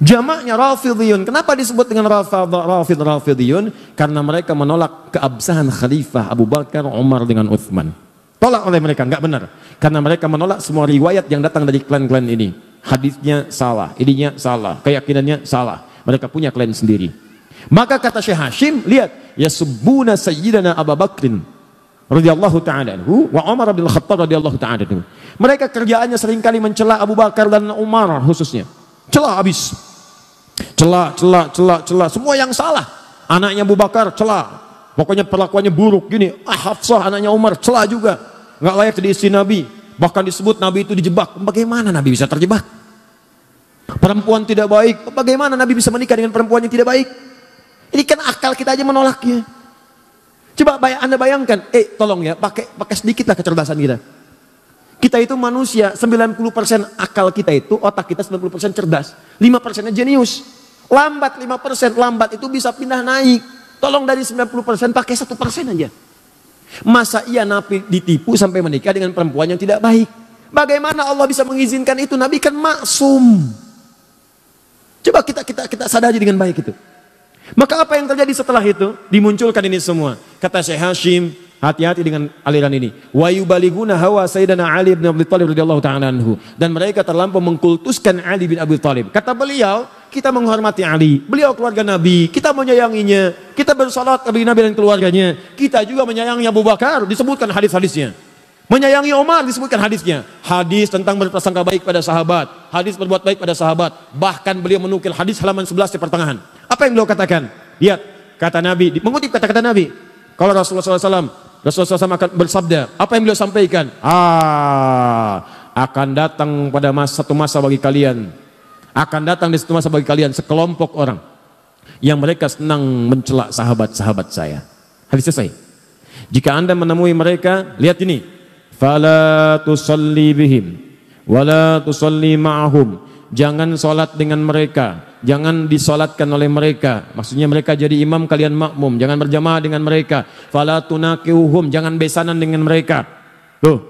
Speaker 1: Jamaknya Rafidhiyun. Kenapa disebut dengan Rafid, Rafidiyun? Karena mereka menolak keabsahan Khalifah Abu Bakar, Umar dengan Uthman. Tolak oleh mereka, Enggak benar. Karena mereka menolak semua riwayat yang datang dari klan-klan ini. Hadisnya salah, ininya salah, keyakinannya salah. Mereka punya klan sendiri. Maka kata Syekh Hashim, lihat, Ya yasubuna sayyidana Abu Bakrin radhiyallahu taala anhu wa Umar bin Khattab radhiyallahu taala anhu. Mereka kerjaannya seringkali mencela Abu Bakar dan Umar khususnya. Celah habis. Celak, celak, celak, celak. Semua yang salah. Anaknya Abu Bakar celak. Pokoknya perlakuannya buruk gini. Ah, Hafsah anaknya Umar celak juga. Nggak layak jadi istri Nabi. Bahkan disebut Nabi itu dijebak. Bagaimana Nabi bisa terjebak? Perempuan tidak baik. Bagaimana Nabi bisa menikah dengan perempuan yang tidak baik? Ini kan akal kita aja menolaknya. Coba bayang, Anda bayangkan, eh tolong ya, pakai pakai lah kecerdasan kita. Kita itu manusia, 90% akal kita itu, otak kita 90% cerdas. 5% jenius. Lambat 5%, lambat itu bisa pindah naik. Tolong dari 90% pakai 1% aja. Masa iya Nabi ditipu sampai menikah dengan perempuan yang tidak baik? Bagaimana Allah bisa mengizinkan itu? Nabi kan maksum. Coba kita kita kita sadari dengan baik itu. Maka apa yang terjadi setelah itu? Dimunculkan ini semua. Kata Syekh Hashim, Hati-hati dengan aliran ini. Wa yubaliguna hawa Sayyidina Ali bin Abi Thalib radhiyallahu ta'ala anhu. Dan mereka terlampau mengkultuskan Ali bin Abi Thalib. Kata beliau, kita menghormati Ali. Beliau keluarga Nabi, kita menyayanginya. Kita bersalat kepada Nabi dan keluarganya. Kita juga menyayangi Abu Bakar, disebutkan hadis-hadisnya. Menyayangi Omar disebutkan hadisnya. Hadis tentang berprasangka baik pada sahabat. Hadis berbuat baik pada sahabat. Bahkan beliau menukil hadis halaman 11 di pertengahan. Apa yang beliau katakan? Lihat, kata Nabi, mengutip kata-kata Nabi. Kalau Rasulullah SAW, Rasulullah SAW akan bersabda, apa yang beliau sampaikan? Ah, akan datang pada masa satu masa bagi kalian. Akan datang di satu masa bagi kalian sekelompok orang yang mereka senang mencela sahabat-sahabat saya. Hadis selesai. Jika Anda menemui mereka, lihat ini. Fala tusalli bihim wala tusalli Ma jangan sholat dengan mereka, jangan disolatkan oleh mereka. Maksudnya mereka jadi imam kalian makmum, jangan berjamaah dengan mereka. Fala tunakiuhum, jangan besanan dengan mereka. Loh,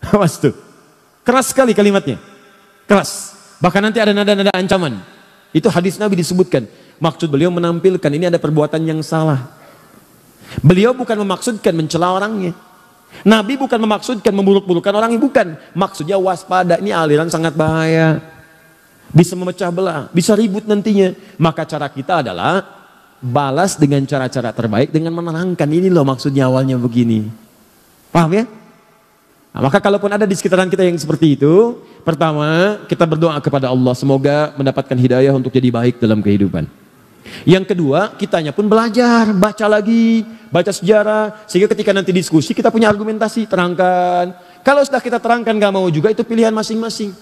Speaker 1: (laughs) awas tuh. Keras sekali kalimatnya. Keras. Bahkan nanti ada nada-nada ancaman. Itu hadis Nabi disebutkan. Maksud beliau menampilkan ini ada perbuatan yang salah. Beliau bukan memaksudkan mencela orangnya. Nabi bukan memaksudkan memburuk-burukan orang yang bukan. Maksudnya waspada, ini aliran sangat bahaya. Bisa memecah belah, bisa ribut nantinya. Maka cara kita adalah balas dengan cara-cara terbaik dengan menerangkan. Ini loh maksudnya awalnya begini. Paham ya? Nah, maka kalaupun ada di sekitaran kita yang seperti itu, pertama kita berdoa kepada Allah semoga mendapatkan hidayah untuk jadi baik dalam kehidupan. Yang kedua, kitanya pun belajar, baca lagi, baca sejarah, sehingga ketika nanti diskusi kita punya argumentasi, terangkan. Kalau sudah kita terangkan nggak mau juga itu pilihan masing-masing.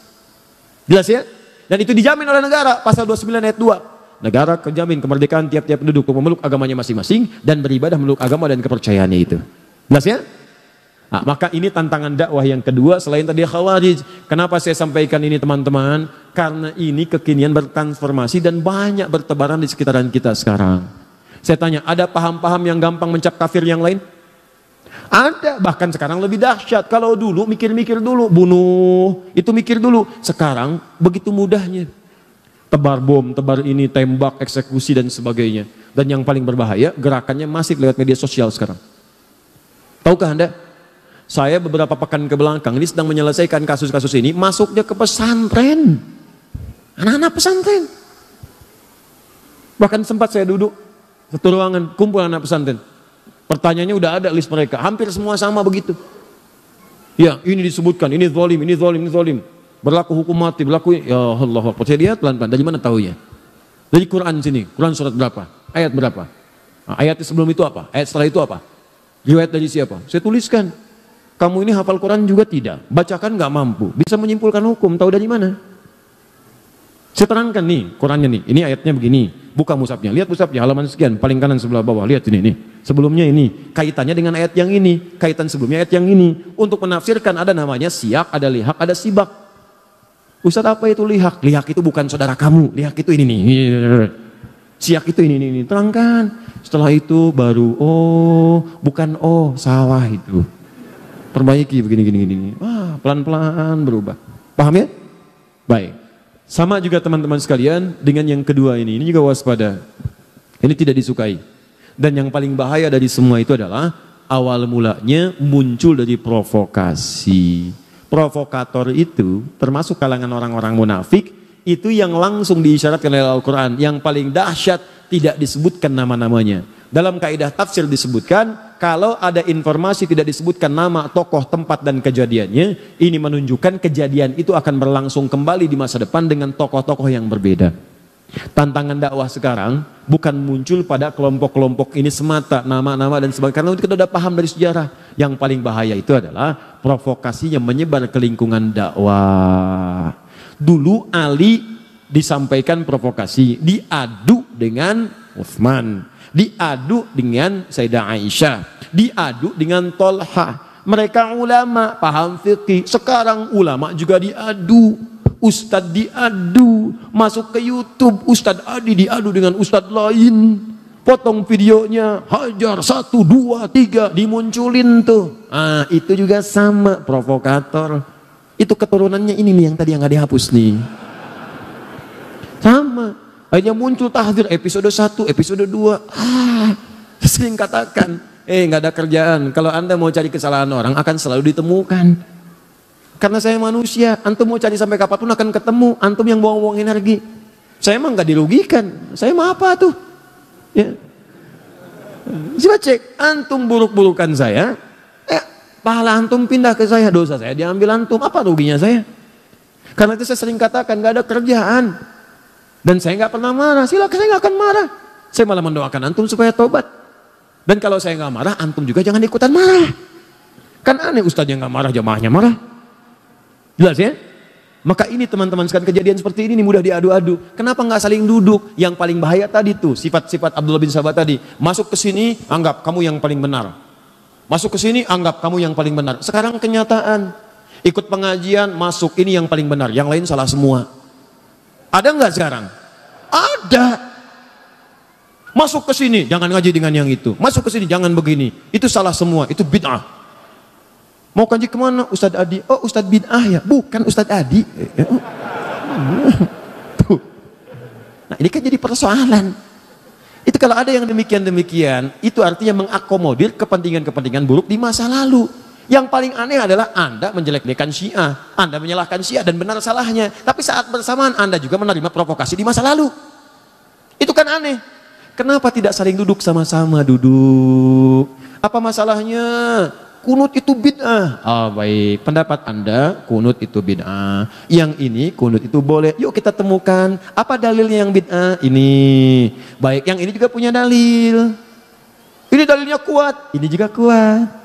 Speaker 1: Jelas ya? Dan itu dijamin oleh negara, pasal 29 ayat 2. Negara kejamin kemerdekaan tiap-tiap penduduk memeluk agamanya masing-masing dan beribadah meluk agama dan kepercayaannya itu. Jelas ya? Nah, maka ini tantangan dakwah yang kedua selain tadi khawarij. Kenapa saya sampaikan ini teman-teman? Karena ini kekinian bertransformasi dan banyak bertebaran di sekitaran kita sekarang. Saya tanya, ada paham-paham yang gampang mencap kafir yang lain? Ada, bahkan sekarang lebih dahsyat. Kalau dulu mikir-mikir dulu, bunuh, itu mikir dulu. Sekarang begitu mudahnya. Tebar bom, tebar ini, tembak, eksekusi dan sebagainya. Dan yang paling berbahaya, gerakannya masih lewat media sosial sekarang. Tahukah Anda? Saya beberapa pekan ke belakang ini sedang menyelesaikan kasus-kasus ini, masuknya ke pesantren. Anak-anak pesantren. Bahkan sempat saya duduk satu ruangan, kumpul anak pesantren. Pertanyaannya udah ada list mereka, hampir semua sama begitu. Ya, ini disebutkan, ini zolim, ini zolim, ini zolim. Berlaku hukum mati, berlaku, ya Allah, Saya lihat pelan-pelan, dari mana tahunya? Dari Quran sini, Quran surat berapa? Ayat berapa? Nah, ayat sebelum itu apa? Ayat setelah itu apa? Riwayat dari siapa? Saya tuliskan. Kamu ini hafal Quran juga tidak, bacakan nggak mampu, bisa menyimpulkan hukum, tahu dari mana? Saya terangkan nih Qurannya nih, ini ayatnya begini, buka musabnya, lihat musabnya halaman sekian, paling kanan sebelah bawah, lihat ini nih, sebelumnya ini, kaitannya dengan ayat yang ini, kaitan sebelumnya ayat yang ini, untuk menafsirkan ada namanya siak, ada lihak, ada sibak. Ustaz apa itu lihak? Lihak itu bukan saudara kamu, lihak itu ini nih. Siak itu ini, ini, ini. Terangkan. Setelah itu baru, oh bukan oh, sawah itu perbaiki begini gini gini. Wah, pelan-pelan berubah. Paham ya? Baik. Sama juga teman-teman sekalian dengan yang kedua ini. Ini juga waspada. Ini tidak disukai. Dan yang paling bahaya dari semua itu adalah awal mulanya muncul dari provokasi. Provokator itu termasuk kalangan orang-orang munafik itu yang langsung diisyaratkan oleh Al-Quran. Yang paling dahsyat tidak disebutkan nama-namanya. Dalam kaidah tafsir disebutkan kalau ada informasi tidak disebutkan nama, tokoh, tempat, dan kejadiannya, ini menunjukkan kejadian itu akan berlangsung kembali di masa depan dengan tokoh-tokoh yang berbeda. Tantangan dakwah sekarang bukan muncul pada kelompok-kelompok ini semata, nama-nama dan sebagainya. Karena kita sudah paham dari sejarah. Yang paling bahaya itu adalah provokasinya menyebar ke lingkungan dakwah. Dulu Ali disampaikan provokasi, diadu dengan Uthman diadu dengan Sayyidah Aisyah, diadu dengan Tolha. Mereka ulama, paham fikih. Sekarang ulama juga diadu. Ustad diadu, masuk ke YouTube, Ustad Adi diadu dengan Ustad lain. Potong videonya, hajar satu, dua, tiga, dimunculin tuh. Ah, itu juga sama provokator. Itu keturunannya ini nih yang tadi yang nggak dihapus nih. Sama hanya muncul tahdir episode 1, episode 2. Ah, sering katakan, eh nggak ada kerjaan. Kalau Anda mau cari kesalahan orang akan selalu ditemukan. Karena saya manusia, antum mau cari sampai kapanpun akan ketemu. Antum yang buang-buang energi. Saya emang nggak dirugikan. Saya mau apa tuh? Ya. Coba cek, antum buruk-burukan saya. Eh, pahala antum pindah ke saya, dosa saya diambil antum. Apa ruginya saya? Karena itu saya sering katakan, nggak ada kerjaan. Dan saya nggak pernah marah, silakan saya nggak akan marah. Saya malah mendoakan antum supaya tobat. Dan kalau saya nggak marah, antum juga jangan ikutan marah. Kan aneh yang nggak marah, jamaahnya marah. Jelas ya? Maka ini teman-teman sekarang kejadian seperti ini ini mudah diadu-adu. Kenapa nggak saling duduk? Yang paling bahaya tadi tuh sifat-sifat Abdullah bin Sabah tadi. Masuk ke sini anggap kamu yang paling benar. Masuk ke sini anggap kamu yang paling benar. Sekarang kenyataan ikut pengajian masuk ini yang paling benar, yang lain salah semua. Ada nggak sekarang? Ada. Masuk ke sini, jangan ngaji dengan yang itu. Masuk ke sini, jangan begini. Itu salah semua, itu bid'ah. Mau kaji kemana? Ustadz Adi. Oh Ustadz bid'ah ya? Bukan Ustadz Adi. Eh, eh, eh. (laughs) Nah ini kan jadi persoalan. Itu kalau ada yang demikian-demikian, itu artinya mengakomodir kepentingan-kepentingan buruk di masa lalu. Yang paling aneh adalah Anda menjelek-jelekan Syiah, Anda menyalahkan Syiah dan benar salahnya. Tapi saat bersamaan Anda juga menerima provokasi di masa lalu. Itu kan aneh. Kenapa tidak saling duduk sama-sama duduk? Apa masalahnya? Kunut itu bid'ah. Ah oh, baik, pendapat Anda kunut itu bid'ah. Yang ini kunut itu boleh. Yuk kita temukan apa dalilnya yang bid'ah ini. Baik, yang ini juga punya dalil. Ini dalilnya kuat, ini juga kuat.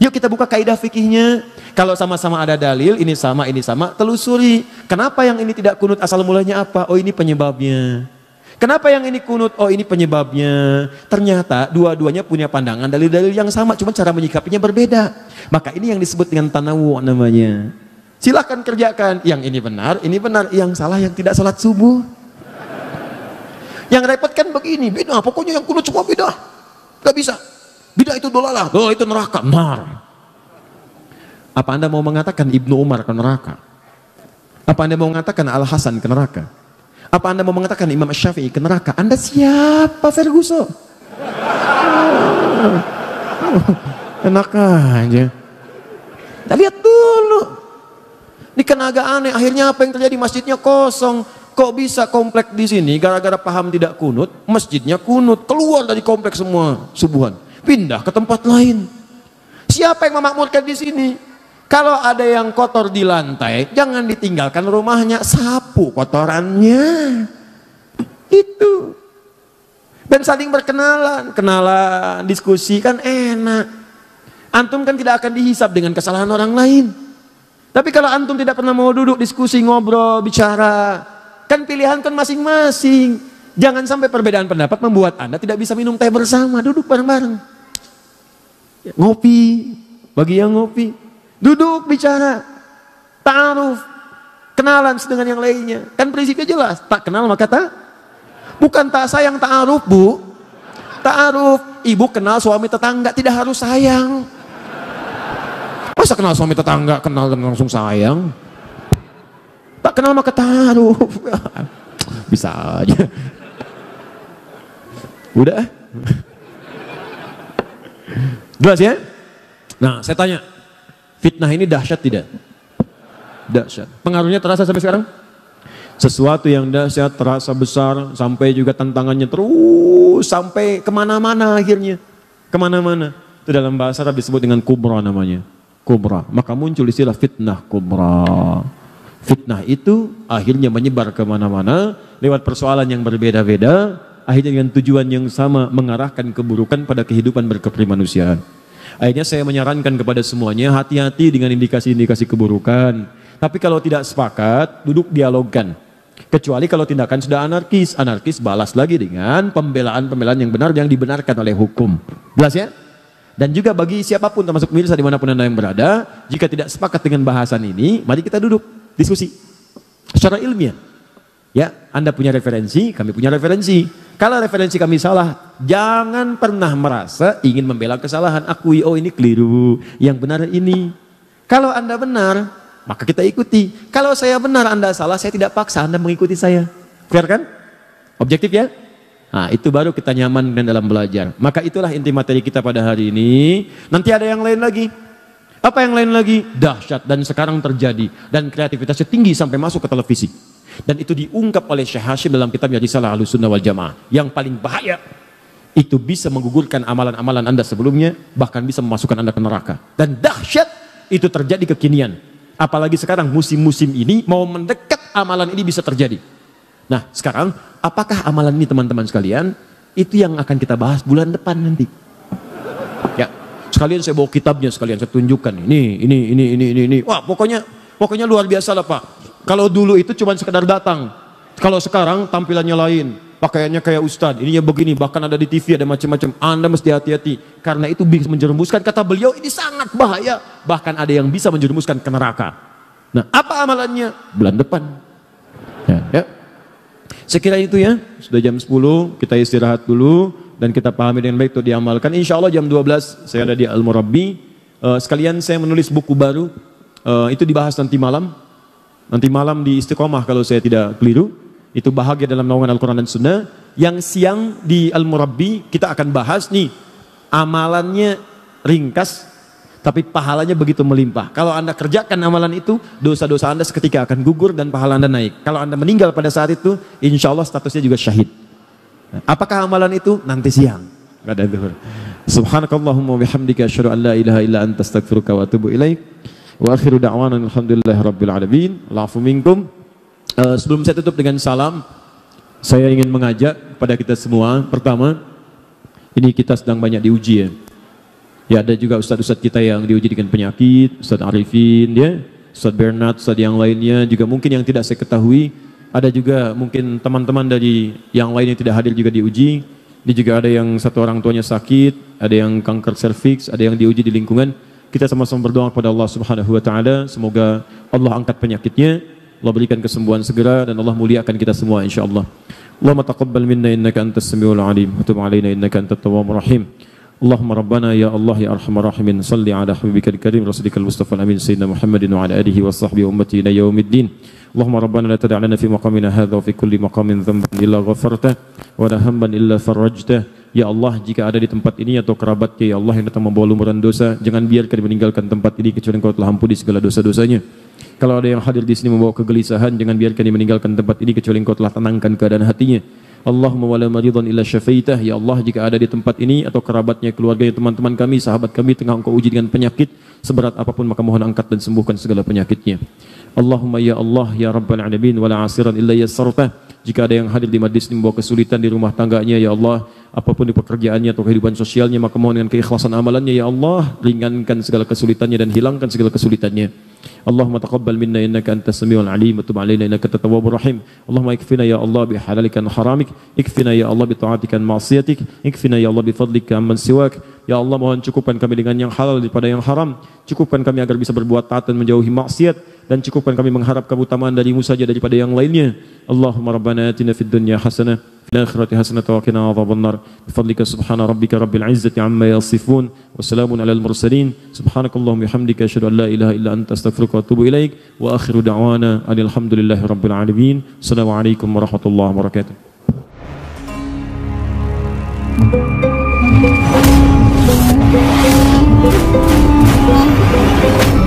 Speaker 1: Yuk kita buka kaidah fikihnya. Kalau sama-sama ada dalil, ini sama, ini sama, telusuri. Kenapa yang ini tidak kunut asal mulanya apa? Oh ini penyebabnya. Kenapa yang ini kunut? Oh ini penyebabnya. Ternyata dua-duanya punya pandangan dalil-dalil yang sama, cuma cara menyikapinya berbeda. Maka ini yang disebut dengan tanawu namanya. Silahkan kerjakan. Yang ini benar, ini benar. Yang salah, yang tidak salat subuh. Yang repot kan begini, beda. Pokoknya yang kunut semua beda. Gak bisa. Bidah itu dolalah, oh itu neraka, Mar. Apa Anda mau mengatakan Ibnu Umar ke neraka? Apa Anda mau mengatakan Al Hasan ke neraka? Apa Anda mau mengatakan Imam Syafi'i ke neraka? Anda siapa Ferguson? (laughs) Enak aja. Kita lihat dulu. Ini kan agak aneh. Akhirnya apa yang terjadi? Masjidnya kosong. Kok bisa komplek di sini? Gara-gara paham tidak kunut, masjidnya kunut. Keluar dari komplek semua subuhan pindah ke tempat lain. Siapa yang memakmurkan di sini? Kalau ada yang kotor di lantai, jangan ditinggalkan rumahnya, sapu kotorannya. Itu. Dan saling berkenalan, kenalan, diskusi kan enak. Antum kan tidak akan dihisap dengan kesalahan orang lain. Tapi kalau antum tidak pernah mau duduk diskusi, ngobrol, bicara, kan pilihan kan masing-masing. Jangan sampai perbedaan pendapat membuat Anda tidak bisa minum teh bersama, duduk bareng-bareng ngopi bagi yang ngopi, duduk bicara, taruh kenalan dengan yang lainnya. Kan prinsipnya jelas, tak kenal maka tak bukan tak sayang ta'aruf bu ta'aruf ibu kenal suami tetangga tidak harus sayang masa kenal suami tetangga kenal dan langsung sayang tak kenal maka ta'aruf (laughs) bisa aja udah Jelas ya? Nah, saya tanya, fitnah ini dahsyat tidak? Dahsyat. Pengaruhnya terasa sampai sekarang? Sesuatu yang dahsyat, terasa besar, sampai juga tantangannya terus, sampai kemana-mana akhirnya. Kemana-mana. Itu dalam bahasa Arab disebut dengan kubra namanya. Kubra. Maka muncul istilah fitnah kubra. Fitnah itu akhirnya menyebar kemana-mana lewat persoalan yang berbeda-beda, akhirnya dengan tujuan yang sama mengarahkan keburukan pada kehidupan berkeperimanusiaan. Akhirnya saya menyarankan kepada semuanya hati-hati dengan indikasi-indikasi keburukan. Tapi kalau tidak sepakat, duduk dialogkan. Kecuali kalau tindakan sudah anarkis, anarkis balas lagi dengan pembelaan-pembelaan yang benar yang dibenarkan oleh hukum. Jelas ya? Dan juga bagi siapapun termasuk pemirsa dimanapun anda yang berada, jika tidak sepakat dengan bahasan ini, mari kita duduk diskusi secara ilmiah. Ya, anda punya referensi, kami punya referensi. Kalau referensi kami salah, jangan pernah merasa ingin membela kesalahan. Akui, oh ini keliru, yang benar ini. Kalau Anda benar, maka kita ikuti. Kalau saya benar, Anda salah, saya tidak paksa Anda mengikuti saya. Clear kan? Objektif ya? Nah, itu baru kita nyaman dan dalam belajar. Maka itulah inti materi kita pada hari ini. Nanti ada yang lain lagi. Apa yang lain lagi? Dahsyat dan sekarang terjadi. Dan kreativitasnya tinggi sampai masuk ke televisi. Dan itu diungkap oleh Syekh Hashim dalam kitabnya Risalah Ahlussunnah wal Jamaah. Yang paling bahaya itu bisa menggugurkan amalan-amalan Anda sebelumnya, bahkan bisa memasukkan Anda ke neraka. Dan dahsyat itu terjadi kekinian. Apalagi sekarang musim-musim ini mau mendekat amalan ini bisa terjadi. Nah, sekarang apakah amalan ini teman-teman sekalian? Itu yang akan kita bahas bulan depan nanti. Ya, sekalian saya bawa kitabnya sekalian saya tunjukkan ini ini ini ini ini ini. Wah, pokoknya pokoknya luar biasa lah Pak. Kalau dulu itu cuma sekedar datang. Kalau sekarang tampilannya lain. Pakaiannya kayak Ustad, ininya begini, bahkan ada di TV ada macam-macam. Anda mesti hati-hati karena itu bisa menjerumuskan kata beliau ini sangat bahaya. Bahkan ada yang bisa menjerumuskan ke neraka. Nah, apa amalannya? Bulan depan. Ya, ya. Sekiranya itu ya, sudah jam 10, kita istirahat dulu dan kita pahami dengan baik itu diamalkan. Insya Allah jam 12 saya ada di Al-Murabbi. Eh, sekalian saya menulis buku baru, eh, itu dibahas nanti malam Nanti malam di istiqomah kalau saya tidak keliru, itu bahagia dalam naungan Al-Quran dan Sunnah. Yang siang di al Murabi kita akan bahas nih, amalannya ringkas, tapi pahalanya begitu melimpah. Kalau Anda kerjakan amalan itu, dosa-dosa Anda seketika akan gugur dan pahala Anda naik. Kalau Anda meninggal pada saat itu, insya Allah statusnya juga syahid. Apakah amalan itu? Nanti siang. gak ada Subhanakallahumma bihamdika syuruh an la ilaha illa anta astagfiruka wa atubu ilaih Wa akhiru da'wana alhamdulillahi rabbil alamin. Lafu minkum. Uh, sebelum saya tutup dengan salam, saya ingin mengajak pada kita semua. Pertama, ini kita sedang banyak diuji ya. Ya ada juga ustadz-ustadz kita yang diuji dengan penyakit, Ustadz Arifin ya, Ustadz Bernard, Ustadz yang lainnya juga mungkin yang tidak saya ketahui. Ada juga mungkin teman-teman dari yang lainnya tidak hadir juga diuji. Ini juga ada yang satu orang tuanya sakit, ada yang kanker serviks, ada yang diuji di lingkungan. kita sama-sama berdoa kepada Allah Subhanahu wa taala semoga Allah angkat penyakitnya Allah berikan kesembuhan segera dan Allah muliakan kita semua insya Allah. Allah taqabbal minna innaka antas samiul alim wa tub alaina innaka antat tawwabur rahim Allahumma rabbana ya Allah ya arhamar rahimin salli ala habibikal karim rasulikal mustafa amin sayyidina muhammadin wa ala alihi wa sahbihi ummati ila yaumiddin اللهم ربنا لا تدع لنا في مقامنا هذا وفي كل مقام ذنبا إلا غفرته ولا هما إلا فرجته Ya Allah, jika ada di tempat ini atau kerabatnya, Ya Allah yang datang membawa lumuran dosa, jangan biarkan meninggalkan tempat ini kecuali Engkau telah ampuni segala dosa-dosanya. Kalau ada yang hadir di sini membawa kegelisahan, jangan biarkan dia meninggalkan tempat ini kecuali Engkau telah tenangkan keadaan hatinya. Allahumma wala maridhan illa syafaitah Ya Allah jika ada di tempat ini atau kerabatnya, keluarganya, teman-teman kami, sahabat kami tengah engkau uji dengan penyakit seberat apapun maka mohon angkat dan sembuhkan segala penyakitnya Allahumma ya Allah ya Rabbal Alamin wala asiran illa yassarta jika ada yang hadir di majlis ini membawa kesulitan di rumah tangganya ya Allah apapun di pekerjaannya atau kehidupan sosialnya, maka mohon dengan keikhlasan amalannya, Ya Allah, ringankan segala kesulitannya dan hilangkan segala kesulitannya. Allahumma taqabbal minna innaka antas samiul alim wa tub alaina innaka tawwabur rahim. Allahumma ikfina ya Allah bi halalika haramik, ikfina ya Allah bi ta'atika an ma'siyatik, ikfina ya Allah bi fadlika amman siwak. Ya Allah mohon cukupkan kami dengan yang halal daripada yang haram, cukupkan kami agar bisa berbuat taat dan menjauhi maksiat dan cukupkan kami mengharap keutamaan darimu saja daripada yang lainnya. Allahumma rabbana atina fid dunya hasanah الآخرة حسنة وقنا عذاب النار بفضلك سبحان ربك رب العزة عما يصفون وسلام على المرسلين سبحانك اللهم وبحمدك أشهد أن لا إله إلا أنت أستغفرك وأتوب إليك وآخر دعوانا أن الحمد لله رب العالمين السلام عليكم ورحمة الله وبركاته Thank you.